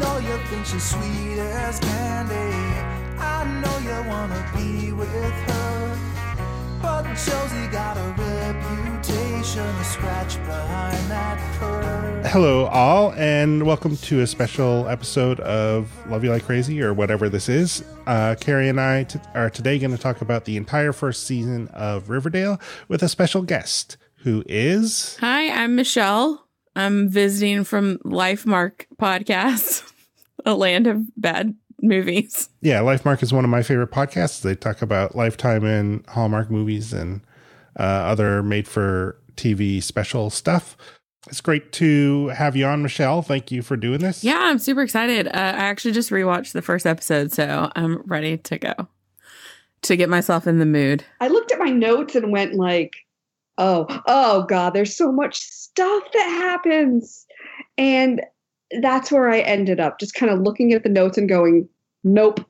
know you think she's sweet as candy. I know you wanna be with her. But Josie got a reputation, a scratch behind that Hello, all, and welcome to a special episode of Love You Like Crazy or whatever this is. Uh, Carrie and I t- are today going to talk about the entire first season of Riverdale with a special guest who is. Hi, I'm Michelle. I'm visiting from Lifemark podcast, a land of bad movies. Yeah, Lifemark is one of my favorite podcasts. They talk about Lifetime and Hallmark movies and uh, other made for TV special stuff. It's great to have you on, Michelle. Thank you for doing this. Yeah, I'm super excited. Uh, I actually just rewatched the first episode, so I'm ready to go to get myself in the mood. I looked at my notes and went like, oh, oh God, there's so much stuff that happens. And that's where I ended up, just kind of looking at the notes and going, nope,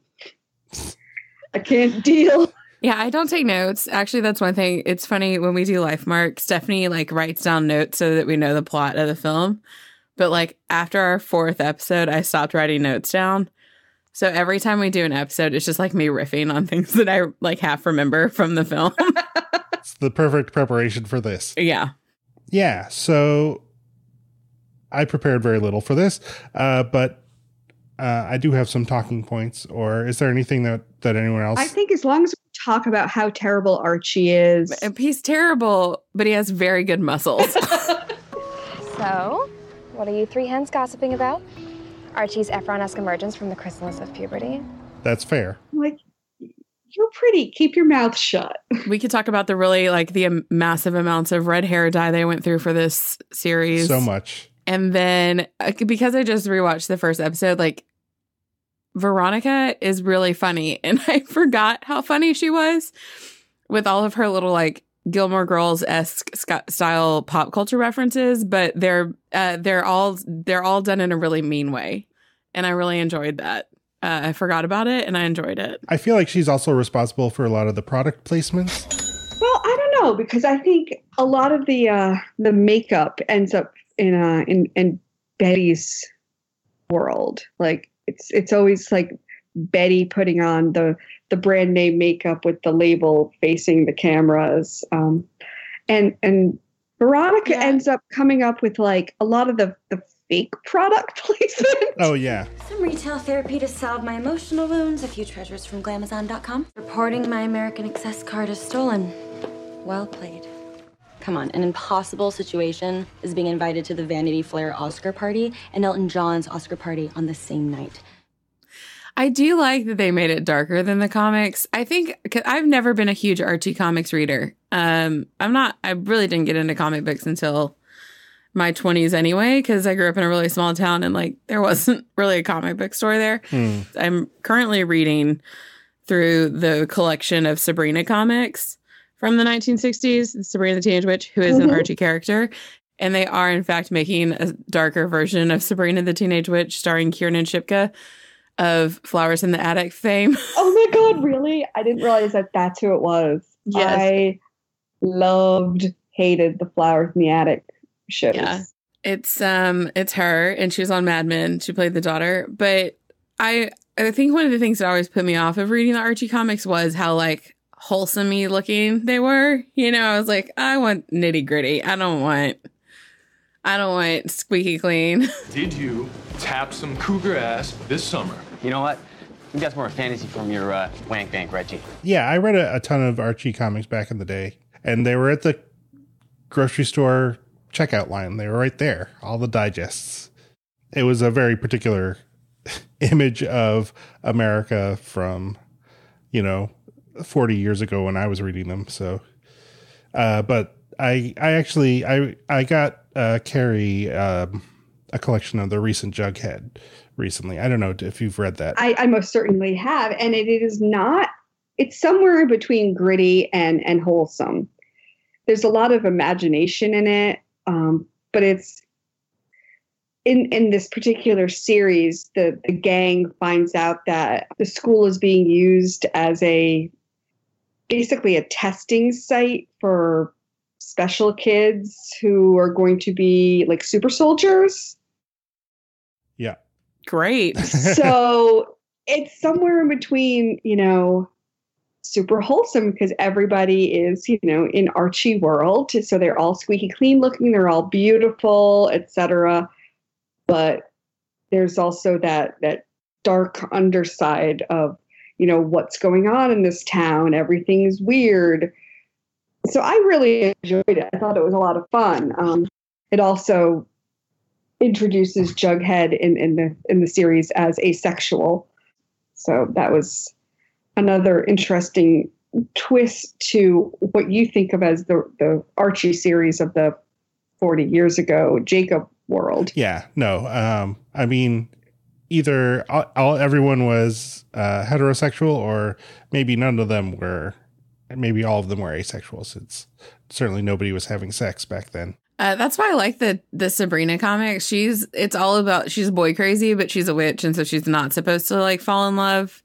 I can't deal. Yeah, I don't take notes. Actually, that's one thing. It's funny when we do life mark, Stephanie like writes down notes so that we know the plot of the film. But like after our fourth episode, I stopped writing notes down. So every time we do an episode, it's just like me riffing on things that I like half remember from the film. It's the perfect preparation for this. Yeah. Yeah. So I prepared very little for this, uh, but uh, I do have some talking points. Or is there anything that that anyone else? I think as long as we talk about how terrible Archie is, he's terrible, but he has very good muscles. so, what are you three hens gossiping about? Archie's Efron-esque emergence from the chrysalis of puberty. That's fair. Like you're pretty. Keep your mouth shut. We could talk about the really like the massive amounts of red hair dye they went through for this series. So much. And then uh, because I just rewatched the first episode, like Veronica is really funny. And I forgot how funny she was with all of her little like Gilmore Girls esque style pop culture references, but they're uh, they're all they're all done in a really mean way, and I really enjoyed that. Uh, I forgot about it and I enjoyed it. I feel like she's also responsible for a lot of the product placements. Well, I don't know because I think a lot of the uh, the makeup ends up in uh, in in Betty's world. Like it's it's always like Betty putting on the the brand name makeup with the label facing the cameras, um, and and Veronica yeah. ends up coming up with like a lot of the the fake product placement. Oh, yeah. Some retail therapy to salve my emotional wounds, a few treasures from glamazon.com. Reporting my American Express card is stolen. Well played. Come on, an impossible situation is being invited to the Vanity Flair Oscar party and Elton John's Oscar party on the same night. I do like that they made it darker than the comics. I think i I've never been a huge RT comics reader. Um, I'm not. I really didn't get into comic books until my 20s anyway because I grew up in a really small town and like there wasn't really a comic book store there. Mm. I'm currently reading through the collection of Sabrina comics from the 1960s, Sabrina the Teenage Witch, who is mm-hmm. an Archie character. And they are, in fact, making a darker version of Sabrina the Teenage Witch starring Kieran Shipka of Flowers in the Attic fame. Oh my God, really? I didn't realize that that's who it was. Yes. I loved, hated the Flowers in the Attic shows. Yeah. It's um it's her and she was on Mad Men. She played the daughter. But I I think one of the things that always put me off of reading the Archie comics was how like wholesomey looking they were. You know, I was like, I want nitty gritty. I don't want I don't want squeaky clean. Did you tap some cougar ass this summer? You know what? I think that's more a fantasy from your uh, wank bank, Reggie. Yeah, I read a, a ton of Archie comics back in the day, and they were at the grocery store checkout line. They were right there, all the digests. It was a very particular image of America from, you know, 40 years ago when I was reading them. So, uh, but I, I actually, I, I got, uh, Carrie, um, a collection of the recent Jughead recently. I don't know if you've read that. I, I most certainly have. And it is not, it's somewhere between gritty and, and wholesome. There's a lot of imagination in it. Um, but it's in in this particular series, the, the gang finds out that the school is being used as a basically a testing site for special kids who are going to be like super soldiers. Yeah. Great. so it's somewhere in between, you know, super wholesome because everybody is, you know, in Archie world, so they're all squeaky clean looking, they're all beautiful, etc. But there's also that that dark underside of, you know, what's going on in this town. Everything is weird. So I really enjoyed it. I thought it was a lot of fun. Um, it also introduces Jughead in, in the in the series as asexual. So that was another interesting twist to what you think of as the, the Archie series of the 40 years ago Jacob world. Yeah, no. Um, I mean, either all, all everyone was uh, heterosexual, or maybe none of them were. Maybe all of them were asexual, since certainly nobody was having sex back then. Uh, that's why I like the the Sabrina comic. She's it's all about she's boy crazy, but she's a witch, and so she's not supposed to like fall in love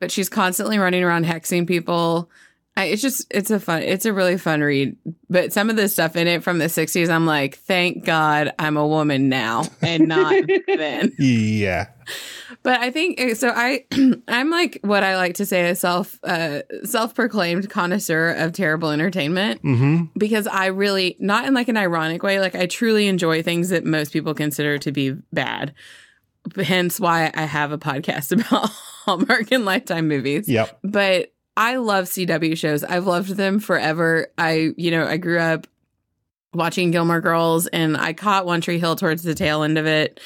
but she's constantly running around hexing people. I, it's just it's a fun it's a really fun read. But some of the stuff in it from the 60s I'm like, "Thank God I'm a woman now and not then." Yeah. But I think eh, so I I'm like what I like to say a self uh self-proclaimed connoisseur of terrible entertainment mm-hmm. because I really not in like an ironic way, like I truly enjoy things that most people consider to be bad. Hence why I have a podcast about Hallmark and Lifetime movies. Yep. But I love CW shows. I've loved them forever. I, you know, I grew up watching Gilmore Girls and I caught One Tree Hill towards the tail end of it.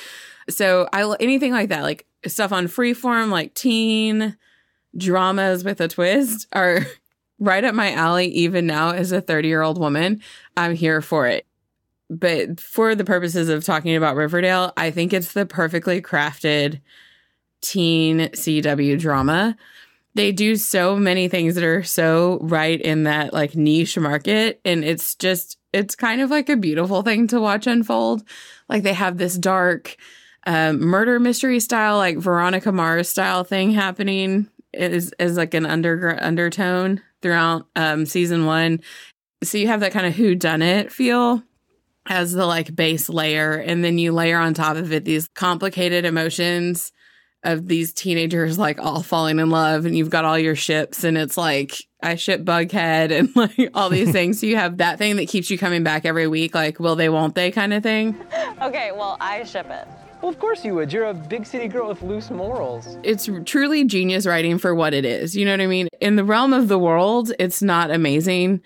So I anything like that, like stuff on freeform, like teen dramas with a twist are right up my alley even now as a 30 year old woman. I'm here for it. But for the purposes of talking about Riverdale, I think it's the perfectly crafted teen CW drama. They do so many things that are so right in that like niche market. And it's just, it's kind of like a beautiful thing to watch unfold. Like they have this dark um, murder mystery style, like Veronica Mars style thing happening is, is like an under, undertone throughout um, season one. So you have that kind of who done it feel as the like base layer and then you layer on top of it these complicated emotions of these teenagers like all falling in love and you've got all your ships and it's like I ship Bughead and like all these things. So you have that thing that keeps you coming back every week, like will they, won't they kind of thing. Okay, well, I ship it. Well, of course you would. You're a big city girl with loose morals. It's truly genius writing for what it is. You know what I mean? In the realm of the world, it's not amazing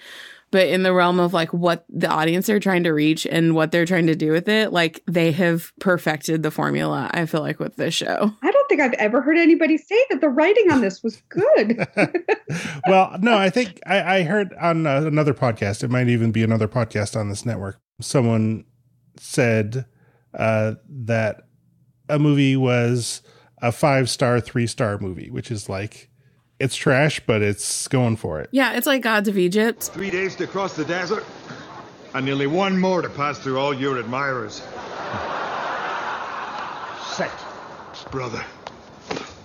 but in the realm of like what the audience are trying to reach and what they're trying to do with it, like they have perfected the formula, I feel like, with this show. I don't think I've ever heard anybody say that the writing on this was good. well, no, I think I, I heard on uh, another podcast, it might even be another podcast on this network, someone said uh, that a movie was a five star, three star movie, which is like it's trash, but it's going for it. Yeah, it's like Gods of Egypt. Three days to cross the desert, and nearly one more to pass through all your admirers. Set. Brother,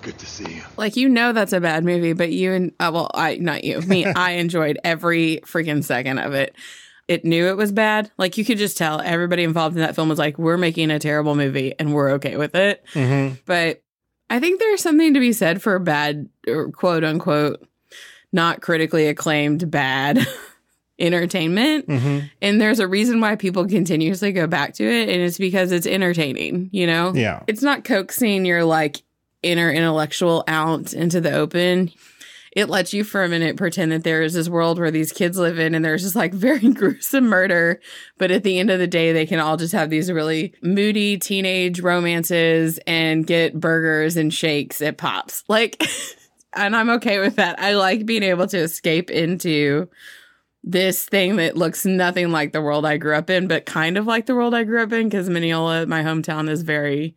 good to see you. Like you know that's a bad movie, but you and uh, well, I not you, me, I enjoyed every freaking second of it. It knew it was bad. Like you could just tell everybody involved in that film was like, "We're making a terrible movie, and we're okay with it." Mm-hmm. But I think there's something to be said for bad, quote unquote, not critically acclaimed bad entertainment. Mm-hmm. And there's a reason why people continuously go back to it. And it's because it's entertaining, you know? Yeah. It's not coaxing your like inner intellectual out into the open it lets you for a minute pretend that there is this world where these kids live in and there's just like very gruesome murder. But at the end of the day, they can all just have these really moody teenage romances and get burgers and shakes at Pops. Like, and I'm okay with that. I like being able to escape into this thing that looks nothing like the world I grew up in, but kind of like the world I grew up in because Mineola, my hometown, is very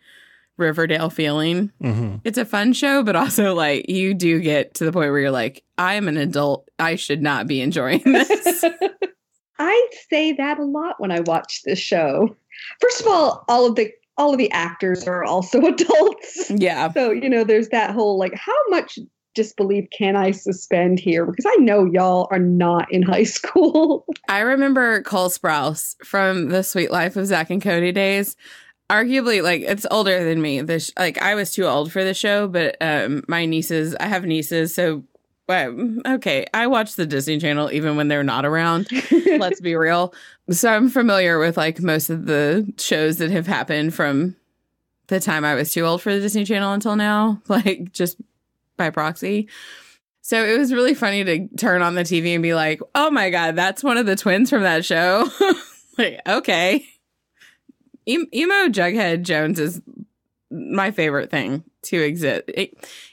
Riverdale feeling. Mm-hmm. It's a fun show, but also like you do get to the point where you're like, I'm an adult. I should not be enjoying this. I say that a lot when I watch this show. First of all, all of the all of the actors are also adults. Yeah. So, you know, there's that whole like how much disbelief can I suspend here? Because I know y'all are not in high school. I remember Cole Sprouse from The Sweet Life of Zach and Cody days arguably like it's older than me. This like I was too old for the show, but um, my nieces, I have nieces, so but okay, I watch the Disney Channel even when they're not around. let's be real. So I'm familiar with like most of the shows that have happened from the time I was too old for the Disney Channel until now, like just by proxy. So it was really funny to turn on the TV and be like, "Oh my god, that's one of the twins from that show." like, okay em- emo Jughead Jones is my favorite thing to exist.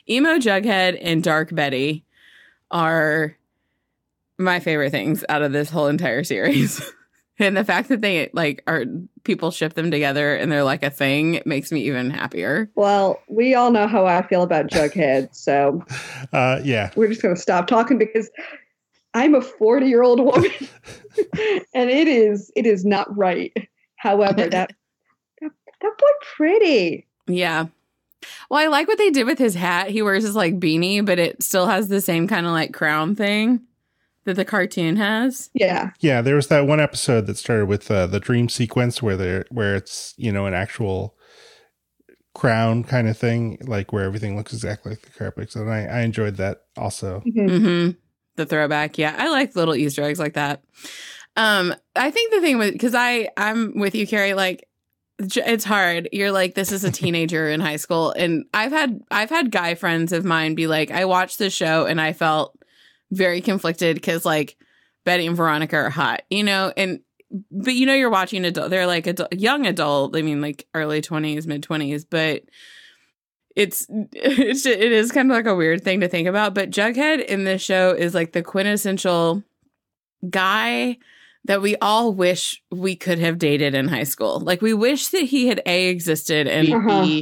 emo Jughead and Dark Betty are my favorite things out of this whole entire series. and the fact that they like are people ship them together and they're like a thing makes me even happier. Well, we all know how I feel about Jughead, so uh, yeah, we're just gonna stop talking because I'm a 40 year old woman, and it is it is not right. However, that that boy pretty. Yeah. Well, I like what they did with his hat. He wears his like beanie, but it still has the same kind of like crown thing that the cartoon has. Yeah. Yeah, there was that one episode that started with uh, the dream sequence where there where it's, you know, an actual crown kind of thing, like where everything looks exactly like the carpets. And I, I enjoyed that also. Mm-hmm. mm-hmm. The throwback. Yeah. I like little Easter eggs like that. Um, I think the thing with because I I'm with you, Carrie, like it's hard. You're like, this is a teenager in high school, and I've had I've had guy friends of mine be like, I watched the show and I felt very conflicted because like Betty and Veronica are hot, you know, and but you know you're watching adult. They're like a young adult. I mean, like early twenties, mid twenties, but it's it's it is kind of like a weird thing to think about. But Jughead in this show is like the quintessential guy that we all wish we could have dated in high school. Like we wish that he had A existed and uh-huh.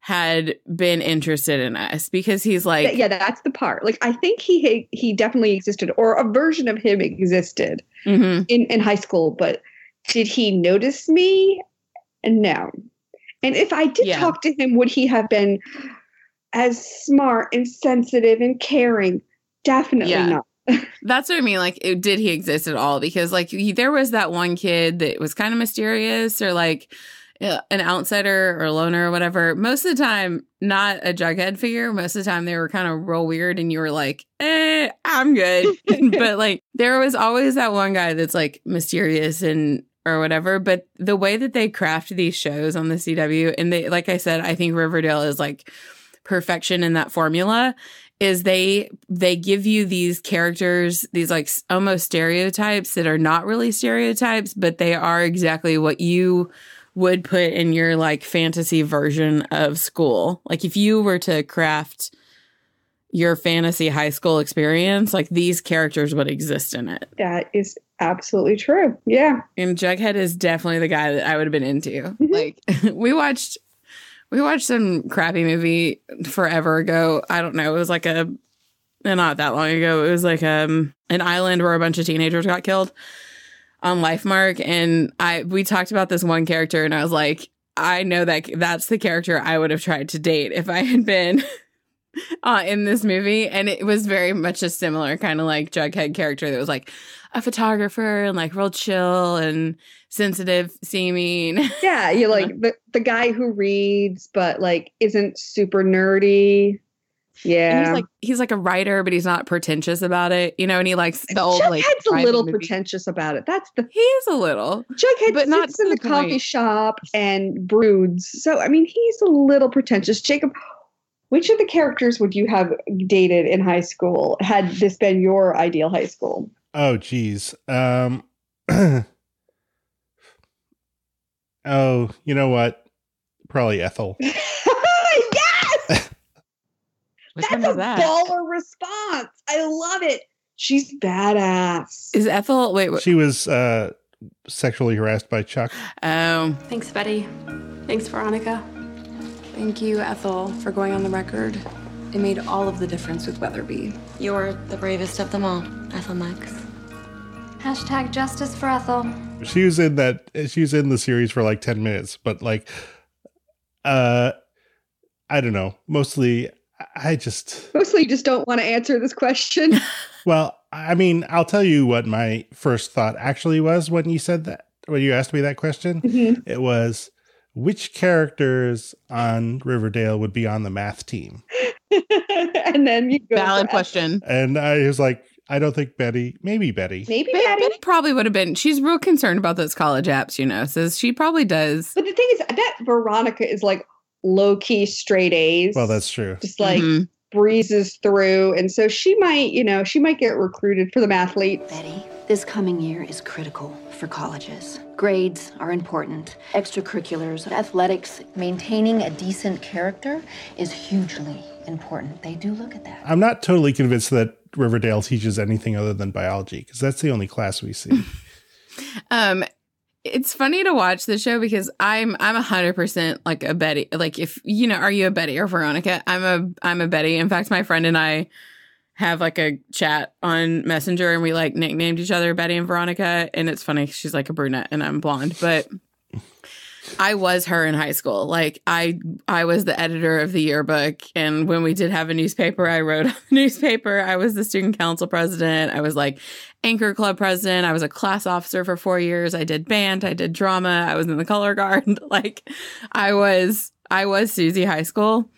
had been interested in us because he's like yeah that's the part like i think he he definitely existed or a version of him existed mm-hmm. in in high school but did he notice me no and if i did yeah. talk to him would he have been as smart and sensitive and caring definitely yeah. not that's what I mean. Like, it, did he exist at all? Because like he, there was that one kid that was kind of mysterious or like uh, an outsider or loner or whatever. Most of the time, not a jughead figure. Most of the time, they were kind of real weird, and you were like, eh, "I'm good." but like, there was always that one guy that's like mysterious and or whatever. But the way that they craft these shows on the CW, and they, like I said, I think Riverdale is like perfection in that formula is they they give you these characters these like almost stereotypes that are not really stereotypes but they are exactly what you would put in your like fantasy version of school like if you were to craft your fantasy high school experience like these characters would exist in it that is absolutely true yeah and jughead is definitely the guy that i would have been into mm-hmm. like we watched we watched some crappy movie forever ago. I don't know. It was like a eh, not that long ago. It was like um an island where a bunch of teenagers got killed on Lifemark, and I we talked about this one character, and I was like, I know that that's the character I would have tried to date if I had been. Uh, in this movie, and it was very much a similar kind of like Jughead character that was like a photographer and like real chill and sensitive seeming. Yeah, you're like the, the guy who reads but like isn't super nerdy. Yeah. And he's like he's like a writer, but he's not pretentious about it. You know, and he likes the old Jughead's like a little movie. pretentious about it. That's the he is a little. Jughead but not in the, the coffee shop and broods. So I mean he's a little pretentious. Jacob, which of the characters would you have dated in high school had this been your ideal high school? Oh geez. Um oh, you know what? Probably Ethel. yes. That's a that? baller response. I love it. She's badass. Is Ethel? Wait, what? she was uh, sexually harassed by Chuck. Um. Thanks, Betty. Thanks, Veronica. Thank you, Ethel, for going on the record. It made all of the difference with Weatherby. You're the bravest of them all, Ethel Max. Hashtag justice for Ethel. She was in that. She was in the series for like ten minutes, but like, uh, I don't know. Mostly, I just mostly just don't want to answer this question. well, I mean, I'll tell you what my first thought actually was when you said that when you asked me that question. Mm-hmm. It was which characters on Riverdale would be on the math team? and then you go valid question. And I was like, I don't think Betty, maybe Betty. Maybe Betty, Betty. Betty probably would have been. She's real concerned about those college apps, you know, says she probably does. But the thing is, that Veronica is like low key straight A's. Well, that's true. Just like mm-hmm. breezes through. And so she might, you know, she might get recruited for the mathlete. Betty, this coming year is critical for colleges. Grades are important, extracurriculars, athletics, maintaining a decent character is hugely important. They do look at that. I'm not totally convinced that Riverdale teaches anything other than biology because that's the only class we see. um, it's funny to watch the show because I'm I'm hundred percent like a Betty. Like if you know, are you a Betty or Veronica? I'm a I'm a Betty. In fact, my friend and I have like a chat on Messenger and we like nicknamed each other Betty and Veronica. And it's funny, she's like a brunette and I'm blonde, but I was her in high school. Like I I was the editor of the yearbook and when we did have a newspaper, I wrote a newspaper. I was the student council president. I was like anchor club president. I was a class officer for 4 years. I did band, I did drama, I was in the color guard. like I was I was Susie High School.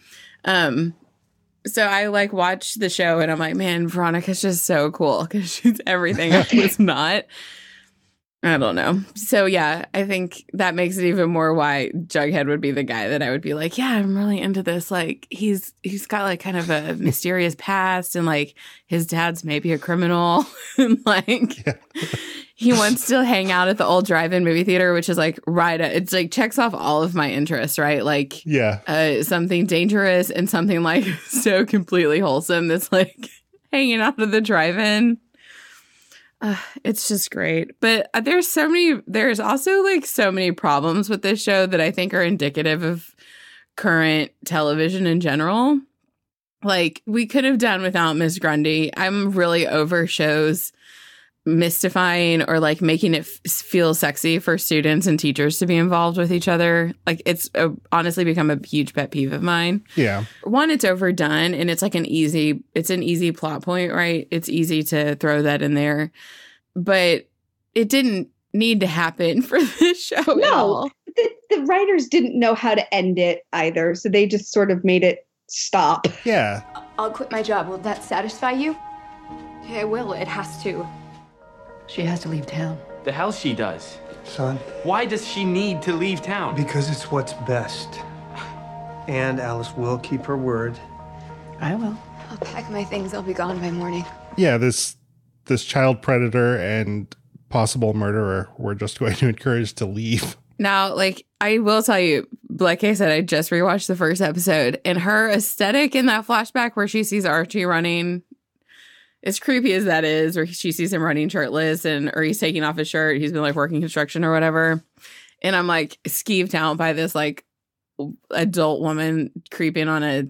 Um so I like watched the show and I'm like, man, Veronica's just so cool because she's everything I was not. I don't know. So yeah, I think that makes it even more why Jughead would be the guy that I would be like, yeah, I'm really into this. Like he's he's got like kind of a mysterious past and like his dad's maybe a criminal and like he wants to hang out at the old drive-in movie theater, which is like right it's like checks off all of my interests, right? Like yeah. Uh, something dangerous and something like so completely wholesome that's like hanging out at the drive-in. Uh, it's just great. But uh, there's so many, there's also like so many problems with this show that I think are indicative of current television in general. Like, we could have done without Miss Grundy. I'm really over shows mystifying or like making it f- feel sexy for students and teachers to be involved with each other. Like it's a, honestly become a huge pet peeve of mine. Yeah. One, it's overdone and it's like an easy, it's an easy plot point, right? It's easy to throw that in there, but it didn't need to happen for this show. No, the, the writers didn't know how to end it either. So they just sort of made it stop. Yeah. I'll quit my job. Will that satisfy you? It will. It has to. She has to leave town. The hell she does. Son. Why does she need to leave town? Because it's what's best. And Alice will keep her word. I will. I'll pack my things. I'll be gone by morning. Yeah, this this child predator and possible murderer we're just going to encourage to leave. Now, like I will tell you, like I said, I just rewatched the first episode and her aesthetic in that flashback where she sees Archie running as creepy as that is, or she sees him running shirtless and or he's taking off his shirt, he's been like working construction or whatever. And I'm like skeeved out by this like adult woman creeping on a,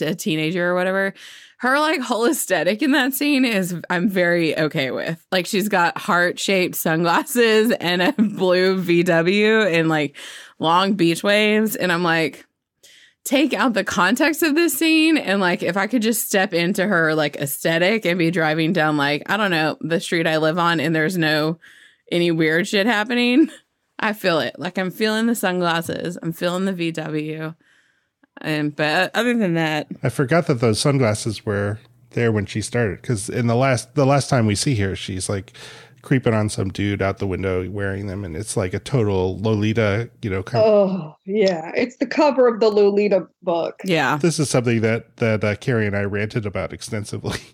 a teenager or whatever. Her like whole aesthetic in that scene is I'm very okay with. Like she's got heart shaped sunglasses and a blue VW and like long beach waves. And I'm like, take out the context of this scene and like if I could just step into her like aesthetic and be driving down like I don't know the street I live on and there's no any weird shit happening, I feel it. Like I'm feeling the sunglasses, I'm feeling the VW. And but other than that, I forgot that those sunglasses were there when she started because in the last the last time we see her, she's like creeping on some dude out the window wearing them, and it's like a total Lolita, you know. Oh yeah, it's the cover of the Lolita book. Yeah, this is something that that uh, Carrie and I ranted about extensively.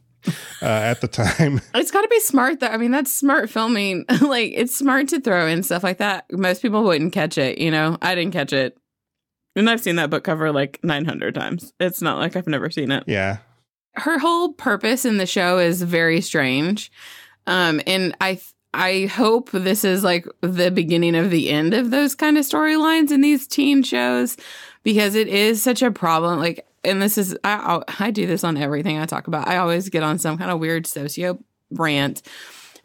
Uh, at the time. It's got to be smart, though. I mean, that's smart filming. like, it's smart to throw in stuff like that. Most people wouldn't catch it, you know? I didn't catch it. And I've seen that book cover like 900 times. It's not like I've never seen it. Yeah. Her whole purpose in the show is very strange. Um, and I th- I hope this is like the beginning of the end of those kind of storylines in these teen shows because it is such a problem. Like, and this is, I, I do this on everything I talk about. I always get on some kind of weird socio rant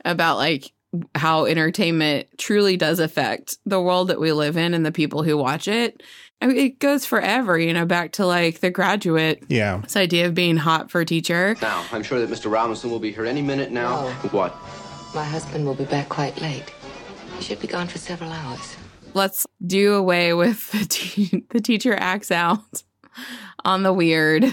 about like how entertainment truly does affect the world that we live in and the people who watch it. I mean, it goes forever, you know, back to like the graduate. Yeah. This idea of being hot for a teacher. Now, I'm sure that Mr. Robinson will be here any minute now. No. What? My husband will be back quite late. He should be gone for several hours. Let's do away with the, te- the teacher acts out on the weird,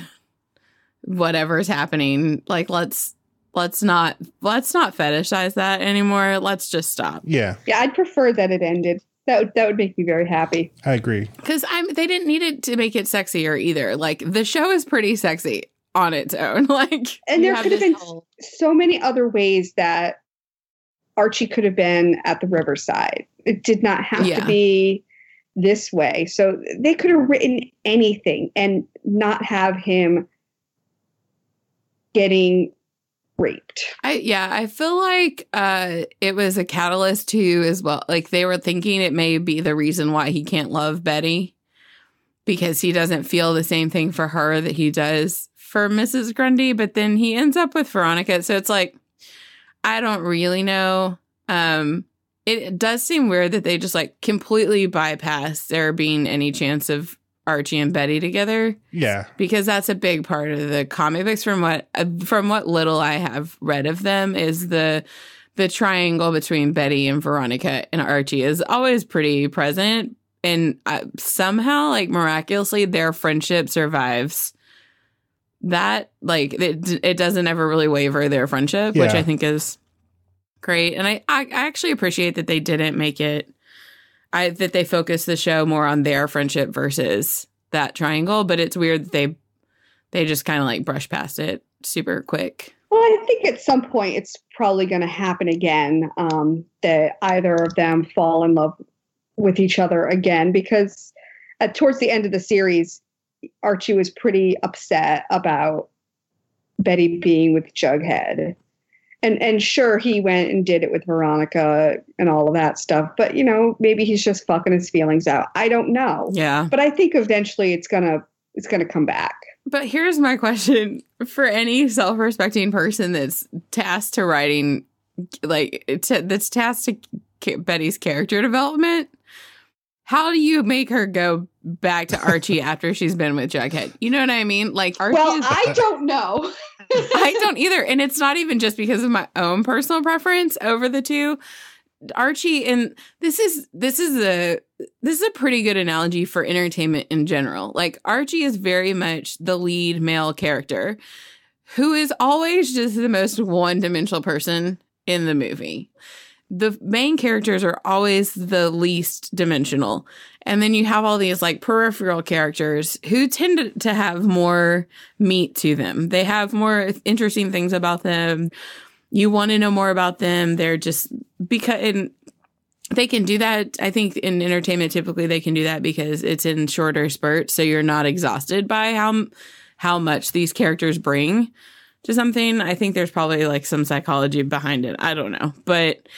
whatever's happening. Like, let's let's not let's not fetishize that anymore let's just stop yeah yeah i'd prefer that it ended that would that would make me very happy. I agree. Because I'm they didn't need it to make it sexier either. Like the show is pretty sexy on its own. Like And there could have been whole... so many other ways that Archie could have been at the riverside. It did not have yeah. to be this way. So they could have written anything and not have him getting raped. I yeah, I feel like uh it was a catalyst too as well. Like they were thinking it may be the reason why he can't love Betty because he doesn't feel the same thing for her that he does for Mrs. Grundy, but then he ends up with Veronica. So it's like I don't really know. Um it does seem weird that they just like completely bypass there being any chance of Archie and Betty together. Yeah. Because that's a big part of the comic books from what uh, from what little I have read of them is the the triangle between Betty and Veronica and Archie is always pretty present and uh, somehow like miraculously their friendship survives that like it, it doesn't ever really waver their friendship yeah. which i think is great and I, I i actually appreciate that they didn't make it I that they focus the show more on their friendship versus that triangle, but it's weird that they they just kind of like brush past it super quick. Well, I think at some point it's probably going to happen again um, that either of them fall in love with each other again because at, towards the end of the series, Archie was pretty upset about Betty being with Jughead and and sure he went and did it with Veronica and all of that stuff, but you know maybe he's just fucking his feelings out. I don't know. Yeah. But I think eventually it's gonna it's gonna come back. But here's my question for any self-respecting person that's tasked to writing, like to, that's tasked to Betty's character development. How do you make her go back to Archie after she's been with Jughead? You know what I mean? Like, Archie well, is- I don't know. I don't either. And it's not even just because of my own personal preference over the two. Archie and this is this is a this is a pretty good analogy for entertainment in general. Like Archie is very much the lead male character who is always just the most one-dimensional person in the movie the main characters are always the least dimensional. And then you have all these like peripheral characters who tend to have more meat to them. They have more interesting things about them. You want to know more about them. They're just because they can do that. I think in entertainment, typically they can do that because it's in shorter spurts. So you're not exhausted by how, how much these characters bring to something. I think there's probably like some psychology behind it. I don't know. But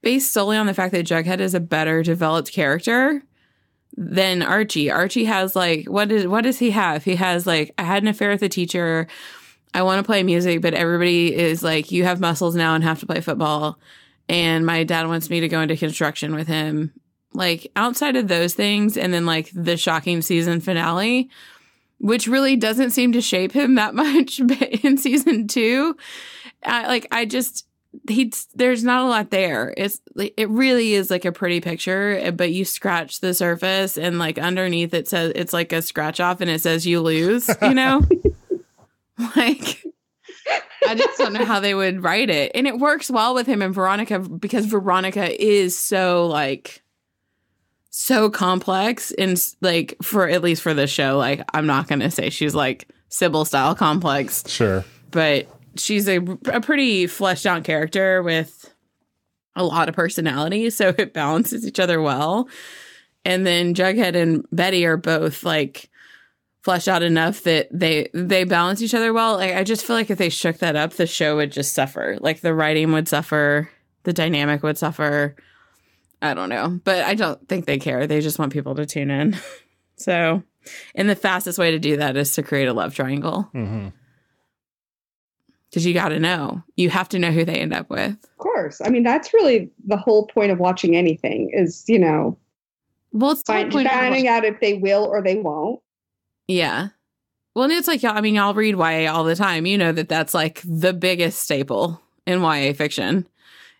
based solely on the fact that Jughead is a better developed character, than Archie. Archie has like what is what does he have? He has like I had an affair with a teacher. I want to play music, but everybody is like you have muscles now and have to play football. And my dad wants me to go into construction with him. Like outside of those things and then like the shocking season finale, which really doesn't seem to shape him that much but in season 2, I, like I just he there's not a lot there. It's it really is like a pretty picture, eh, but you scratch the surface and like underneath it says it's like a scratch off and it says you lose, you know? like I just don't know how they would write it. And it works well with him and Veronica because Veronica is so like so complex and like for at least for this show, like I'm not gonna say she's like Sybil style complex. Sure. But she's a, a pretty fleshed out character with a lot of personality, so it balances each other well. And then Jughead and Betty are both like fleshed out enough that they they balance each other well. Like I just feel like if they shook that up, the show would just suffer. Like the writing would suffer, the dynamic would suffer. I don't know, but I don't think they care. They just want people to tune in. so, and the fastest way to do that is to create a love triangle. Mm-hmm because you got to know. You have to know who they end up with. Of course. I mean, that's really the whole point of watching anything is, you know, well, it's find, finding out if they will or they won't. Yeah. Well, and it's like, I mean, y'all read YA all the time. You know that that's like the biggest staple in YA fiction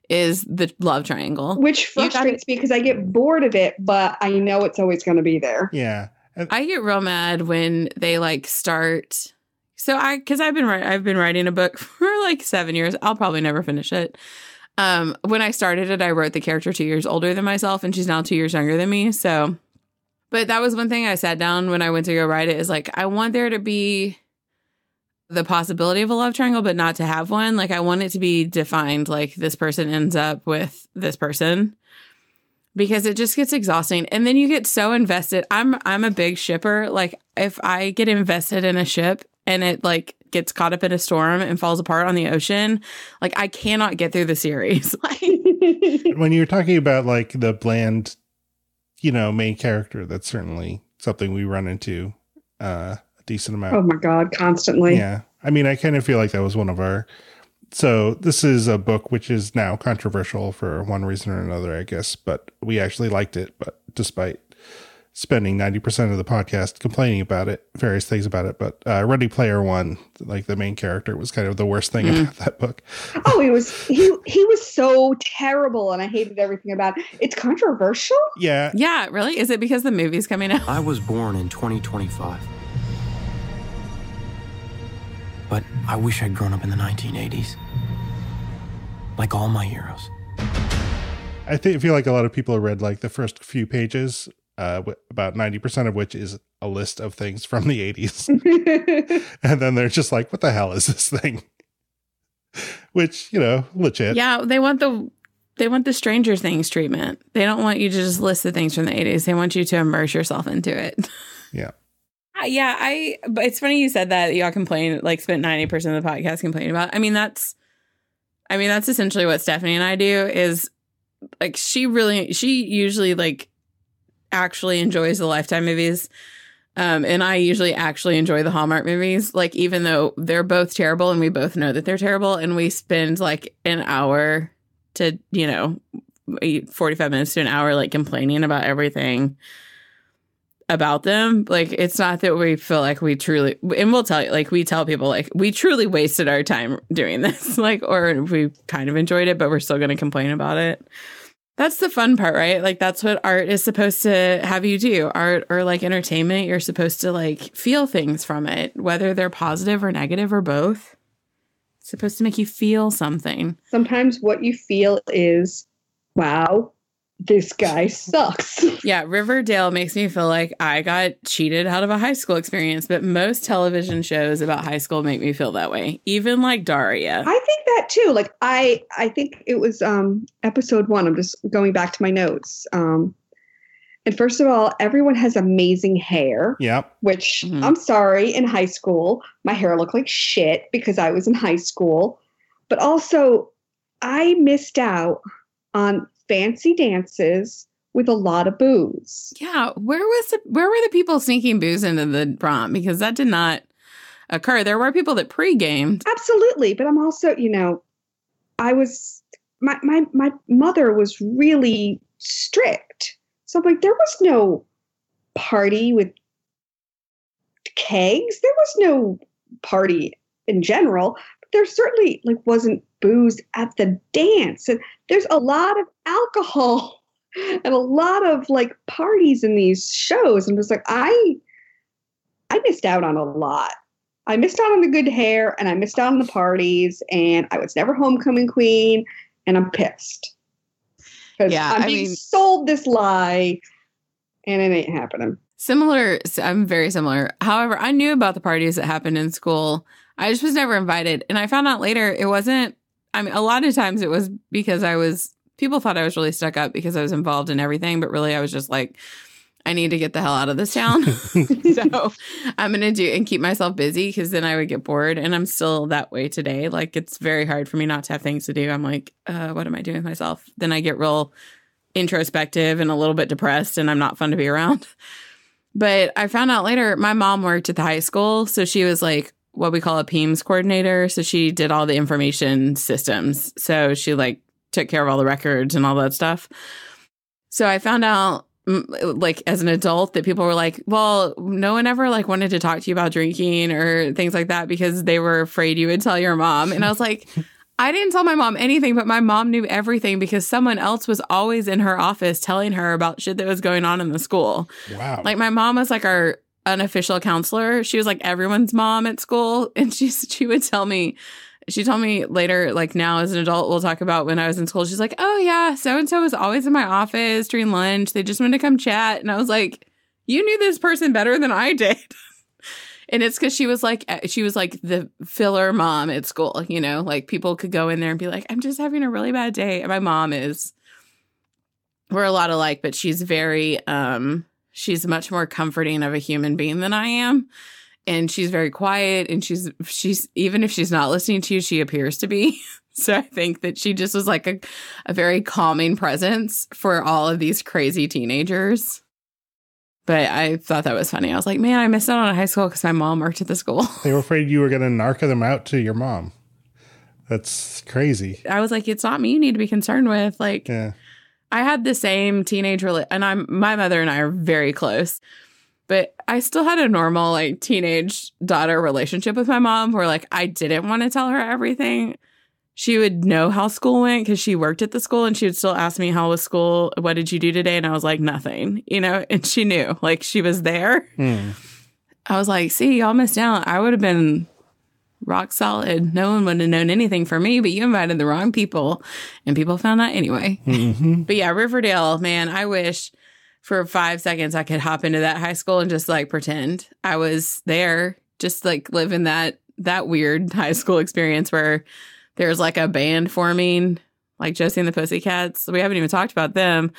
is the love triangle. Which frustrates me because I get bored of it, but I know it's always going to be there. Yeah. I get real mad when they like start so I, because I've been writing, I've been writing a book for like seven years. I'll probably never finish it. Um, when I started it, I wrote the character two years older than myself, and she's now two years younger than me. So, but that was one thing I sat down when I went to go write it is like I want there to be the possibility of a love triangle, but not to have one. Like I want it to be defined. Like this person ends up with this person because it just gets exhausting and then you get so invested i'm i'm a big shipper like if i get invested in a ship and it like gets caught up in a storm and falls apart on the ocean. Like I cannot get through the series. when you're talking about like the bland, you know, main character, that's certainly something we run into uh, a decent amount. Oh my god, constantly. Yeah. I mean, I kind of feel like that was one of our so this is a book which is now controversial for one reason or another, I guess, but we actually liked it, but despite spending 90% of the podcast complaining about it, various things about it. But uh, Ready Player One, like the main character, was kind of the worst thing mm. about that book. oh, he was he he was so terrible, and I hated everything about it. It's controversial. Yeah. Yeah. Really? Is it because the movie's coming out? I was born in 2025. But I wish I'd grown up in the 1980s. Like all my heroes. I think, feel like a lot of people read like the first few pages uh, about 90% of which is a list of things from the 80s. and then they're just like, what the hell is this thing? Which, you know, legit. Yeah, they want the they want the Stranger Things treatment. They don't want you to just list the things from the 80s. They want you to immerse yourself into it. Yeah. Uh, yeah, I but it's funny you said that y'all complained like spent 90% of the podcast complaining about. I mean, that's I mean, that's essentially what Stephanie and I do is like she really she usually like actually enjoys the Lifetime movies. Um, and I usually actually enjoy the Hallmark movies, like even though they're both terrible and we both know that they're terrible, and we spend like an hour to, you know, 45 minutes to an hour like complaining about everything about them. Like it's not that we feel like we truly, and we'll tell you, like we tell people, like we truly wasted our time doing this, like, or we kind of enjoyed it, but we're still going to complain about it. That's the fun part, right? Like that's what art is supposed to have you do. Art or like entertainment, you're supposed to like feel things from it, whether they're positive or negative or both. It's supposed to make you feel something. Sometimes what you feel is wow, this guy sucks. yeah, Riverdale makes me feel like I got cheated out of a high school experience, but most television shows about high school make me feel that way. Even like Daria. I think that too. Like I I think it was um episode 1. I'm just going back to my notes. Um and first of all, everyone has amazing hair. Yep. Which mm-hmm. I'm sorry, in high school, my hair looked like shit because I was in high school. But also, I missed out on fancy dances with a lot of booze. Yeah, where was the, where were the people sneaking booze into the prom because that did not occur. There were people that pre-gamed. Absolutely, but I'm also, you know, I was my my my mother was really strict. So I'm like there was no party with kegs. There was no party in general there certainly like wasn't booze at the dance. And there's a lot of alcohol and a lot of like parties in these shows. And it's like I I missed out on a lot. I missed out on the good hair and I missed out on the parties and I was never homecoming queen and I'm pissed. Yeah, I'm I being mean, sold this lie and it ain't happening. Similar, I'm very similar. However, I knew about the parties that happened in school I just was never invited. And I found out later it wasn't, I mean, a lot of times it was because I was, people thought I was really stuck up because I was involved in everything, but really I was just like, I need to get the hell out of this town. so I'm going to do and keep myself busy because then I would get bored. And I'm still that way today. Like it's very hard for me not to have things to do. I'm like, uh, what am I doing with myself? Then I get real introspective and a little bit depressed and I'm not fun to be around. But I found out later my mom worked at the high school. So she was like, what we call a PIMS coordinator. So she did all the information systems. So she like took care of all the records and all that stuff. So I found out mm, like as an adult that people were like, well, no one ever like wanted to talk to you about drinking or things like that because they were afraid you would tell your mom. And I was like, I didn't tell my mom anything, but my mom knew everything because someone else was always in her office telling her about shit that was going on in the school. Wow. Like my mom was like our an official counselor. She was like everyone's mom at school, and she she would tell me. She told me later, like now as an adult, we'll talk about when I was in school. She's like, "Oh yeah, so and so was always in my office during lunch. They just wanted to come chat." And I was like, "You knew this person better than I did." and it's because she was like eh, she was like the filler mom at school you know like people could go in there and be like i'm just having a really bad day and my mom is we're a lot alike but she's very um she's much more comforting of a human being than I am. And she's very quiet and she's she's even if she's not listening to you, she appears to be. so I think that she just was like a, a very calming presence for all of these crazy teenagers. But I thought that was funny. I was like, man, I missed out on high school because my mom worked at the school. they were afraid you were going to narc them out to your mom. That's crazy. I was like, it's not me you need to be concerned with. Like, yeah. I had the same teenage relationship, and I'm my mother and I are very close. But I still had a normal like teenage daughter relationship with my mom where like I didn't want to tell her everything. She would know how school went cuz she worked at the school and she would still ask me how was school, what did you do today and I was like nothing, you know, and she knew. Like she was there. Mm. I was like, "See, y'all missed out. I would have been rock solid. No one would have known anything for me, but you invited the wrong people and people found out anyway. Mm-hmm. but yeah, Riverdale, man, I wish for five seconds I could hop into that high school and just like pretend I was there, just like living that that weird high school experience where there's like a band forming, like Josie and the Pussycats. We haven't even talked about them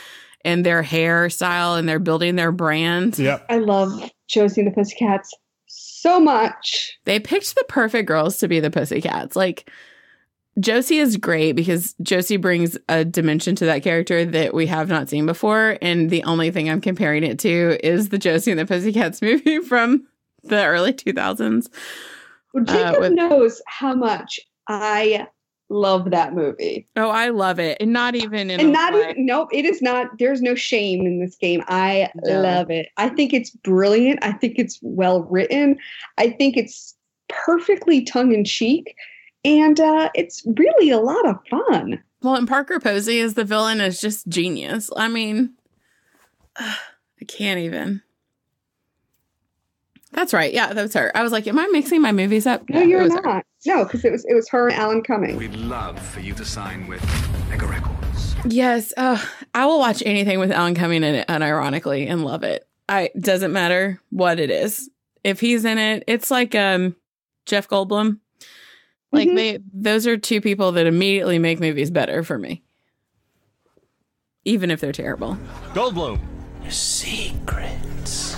and their hairstyle and they're building their brand. Yeah. I love Josie and the Pussycats so much. They picked the perfect girls to be the Pussycats. Like, Josie is great because Josie brings a dimension to that character that we have not seen before. And the only thing I'm comparing it to is the Josie and the Pussycats movie from the early 2000s. Well, Jacob uh, with- knows how much I love that movie. Oh, I love it. And not even in And not even nope, it is not there's no shame in this game. I no. love it. I think it's brilliant. I think it's well written. I think it's perfectly tongue in cheek and uh, it's really a lot of fun. Well, and Parker Posey as the villain is just genius. I mean, I can't even. That's right. Yeah, that's her. I was like, am I mixing my movies up? No, you're not. Her. No, because it was it was her and Alan Cumming. We'd love for you to sign with Mega Records. Yes, uh, I will watch anything with Alan Cumming in it, unironically, and love it. I doesn't matter what it is. If he's in it, it's like um, Jeff Goldblum. Like mm-hmm. they, those are two people that immediately make movies better for me, even if they're terrible. Goldblum, your secrets.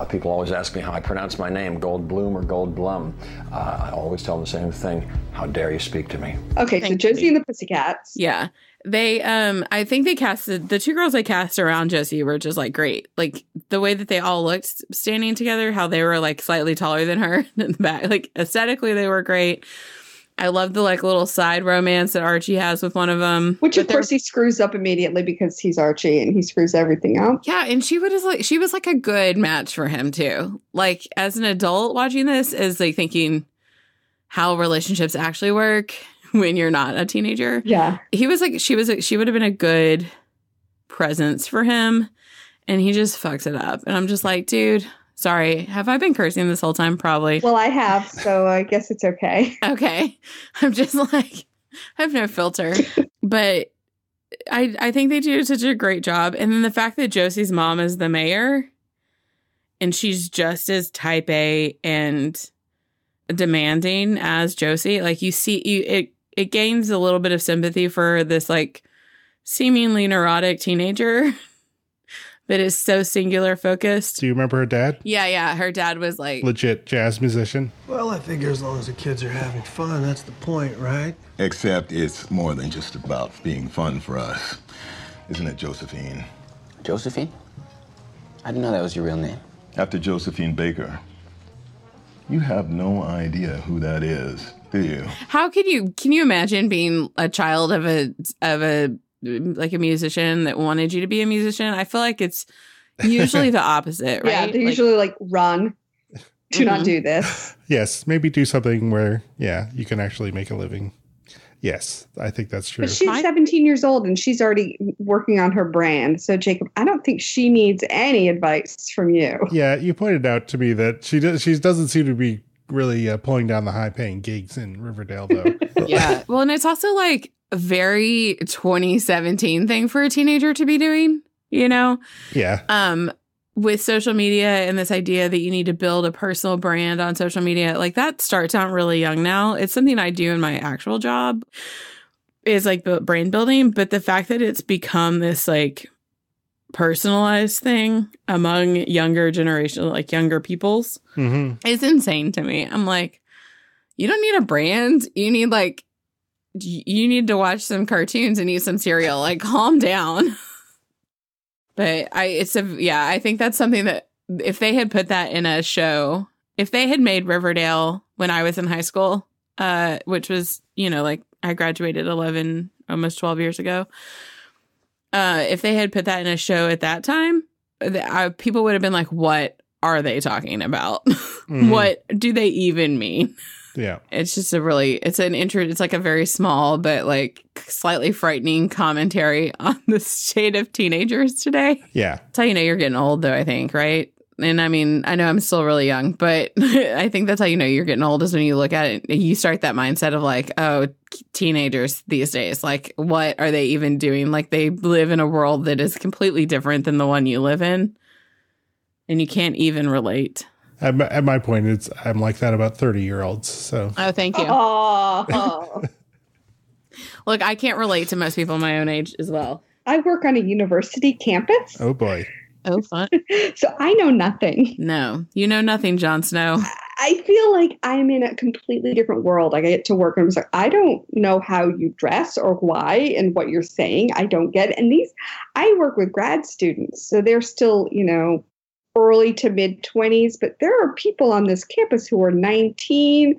Uh, people always ask me how I pronounce my name, Goldblum or Goldblum. Uh, I always tell them the same thing. How dare you speak to me? Okay, Thank so Josie you. and the Pussycats. Yeah. They um I think they casted the two girls I cast around Josie were just like great. Like the way that they all looked standing together, how they were like slightly taller than her in the back. Like aesthetically they were great. I love the like little side romance that Archie has with one of them. Which of course he screws up immediately because he's Archie and he screws everything up. Yeah, and she would like she was like a good match for him too. Like as an adult watching this is like thinking how relationships actually work when you're not a teenager. Yeah. He was like she was a, she would have been a good presence for him and he just fucks it up. And I'm just like, dude, Sorry, have I been cursing this whole time? Probably. Well, I have, so I guess it's okay. okay. I'm just like, I have no filter. but I, I think they do such a great job. And then the fact that Josie's mom is the mayor and she's just as type A and demanding as Josie, like you see, you, it, it gains a little bit of sympathy for this, like, seemingly neurotic teenager that is so singular focused. Do you remember her dad? Yeah, yeah. Her dad was like legit jazz musician. Well, I figure as long as the kids are having fun, that's the point, right? Except it's more than just about being fun for us. Isn't it, Josephine? Josephine? I didn't know that was your real name. After Josephine Baker. You have no idea who that is, do you? How can you can you imagine being a child of a of a like a musician that wanted you to be a musician. I feel like it's usually the opposite, right? Yeah, they usually like, like run. Do mm-hmm. not do this. Yes, maybe do something where yeah, you can actually make a living. Yes, I think that's true. But she's 17 years old and she's already working on her brand. So Jacob, I don't think she needs any advice from you. Yeah, you pointed out to me that she does, she doesn't seem to be really uh, pulling down the high paying gigs in Riverdale though. yeah. well, and it's also like very 2017 thing for a teenager to be doing, you know? Yeah. Um, with social media and this idea that you need to build a personal brand on social media, like that starts out really young now. It's something I do in my actual job is like brand building, but the fact that it's become this like personalized thing among younger generation, like younger peoples, mm-hmm. is insane to me. I'm like, you don't need a brand. You need like you need to watch some cartoons and eat some cereal. Like, calm down. But I, it's a, yeah, I think that's something that if they had put that in a show, if they had made Riverdale when I was in high school, uh, which was, you know, like I graduated 11, almost 12 years ago. Uh, if they had put that in a show at that time, I, people would have been like, what are they talking about? Mm-hmm. what do they even mean? Yeah. It's just a really it's an intro it's like a very small but like slightly frightening commentary on the state of teenagers today. Yeah. That's how you know you're getting old though, I think, right? And I mean, I know I'm still really young, but I think that's how you know you're getting old is when you look at it you start that mindset of like, oh, teenagers these days, like what are they even doing? Like they live in a world that is completely different than the one you live in. And you can't even relate at my, at my point, it's I'm like that about thirty year olds. So oh, thank you. Oh. Look, I can't relate to most people my own age as well. I work on a university campus. Oh boy. Oh fun. so I know nothing. No, you know nothing, Jon Snow. I feel like I'm in a completely different world. Like I get to work and I'm like, I don't know how you dress or why and what you're saying. I don't get. It. And these, I work with grad students, so they're still, you know, early to mid 20s, but there are people on this campus who are 19,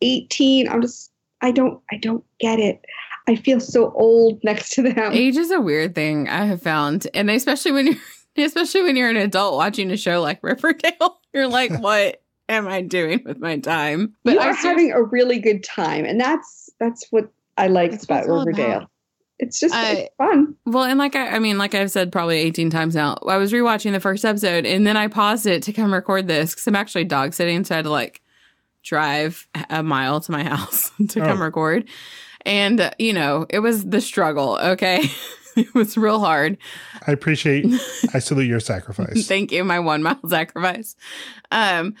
18. I'm just I don't I don't get it. I feel so old next to them. Age is a weird thing I have found, and especially when you're especially when you're an adult watching a show like Riverdale, you're like, what am I doing with my time? But you I are having a really good time, and that's that's what I like about Riverdale. About it's just uh, it's fun. Well, and like I, I mean, like I've said probably 18 times now, I was rewatching the first episode and then I paused it to come record this because I'm actually dog sitting. So I had to like drive a mile to my house to oh. come record. And, uh, you know, it was the struggle. Okay. it was real hard. I appreciate, I salute your sacrifice. Thank you. My one mile sacrifice. Um,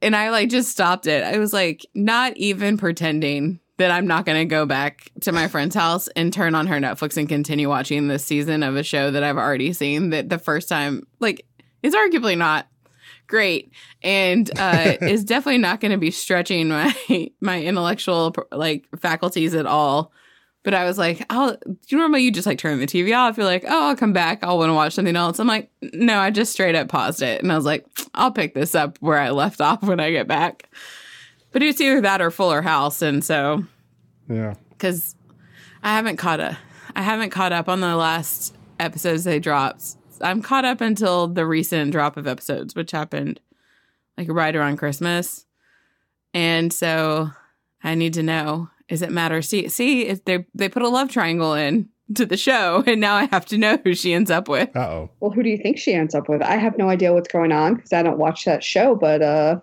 and I like just stopped it. I was like, not even pretending that I'm not going to go back to my friend's house and turn on her Netflix and continue watching this season of a show that I've already seen that the first time, like, is arguably not great and uh, is definitely not going to be stretching my my intellectual like faculties at all. But I was like, I'll you normally you just like turn the TV off. You're like, oh, I'll come back. I'll want to watch something else. I'm like, no, I just straight up paused it, and I was like, I'll pick this up where I left off when I get back. But it's either that or Fuller House, and so yeah, because I haven't caught a I haven't caught up on the last episodes they dropped. I'm caught up until the recent drop of episodes, which happened like right around Christmas, and so I need to know is it matter see see if they they put a love triangle in to the show and now I have to know who she ends up with. oh. Well, who do you think she ends up with? I have no idea what's going on because I don't watch that show, but uh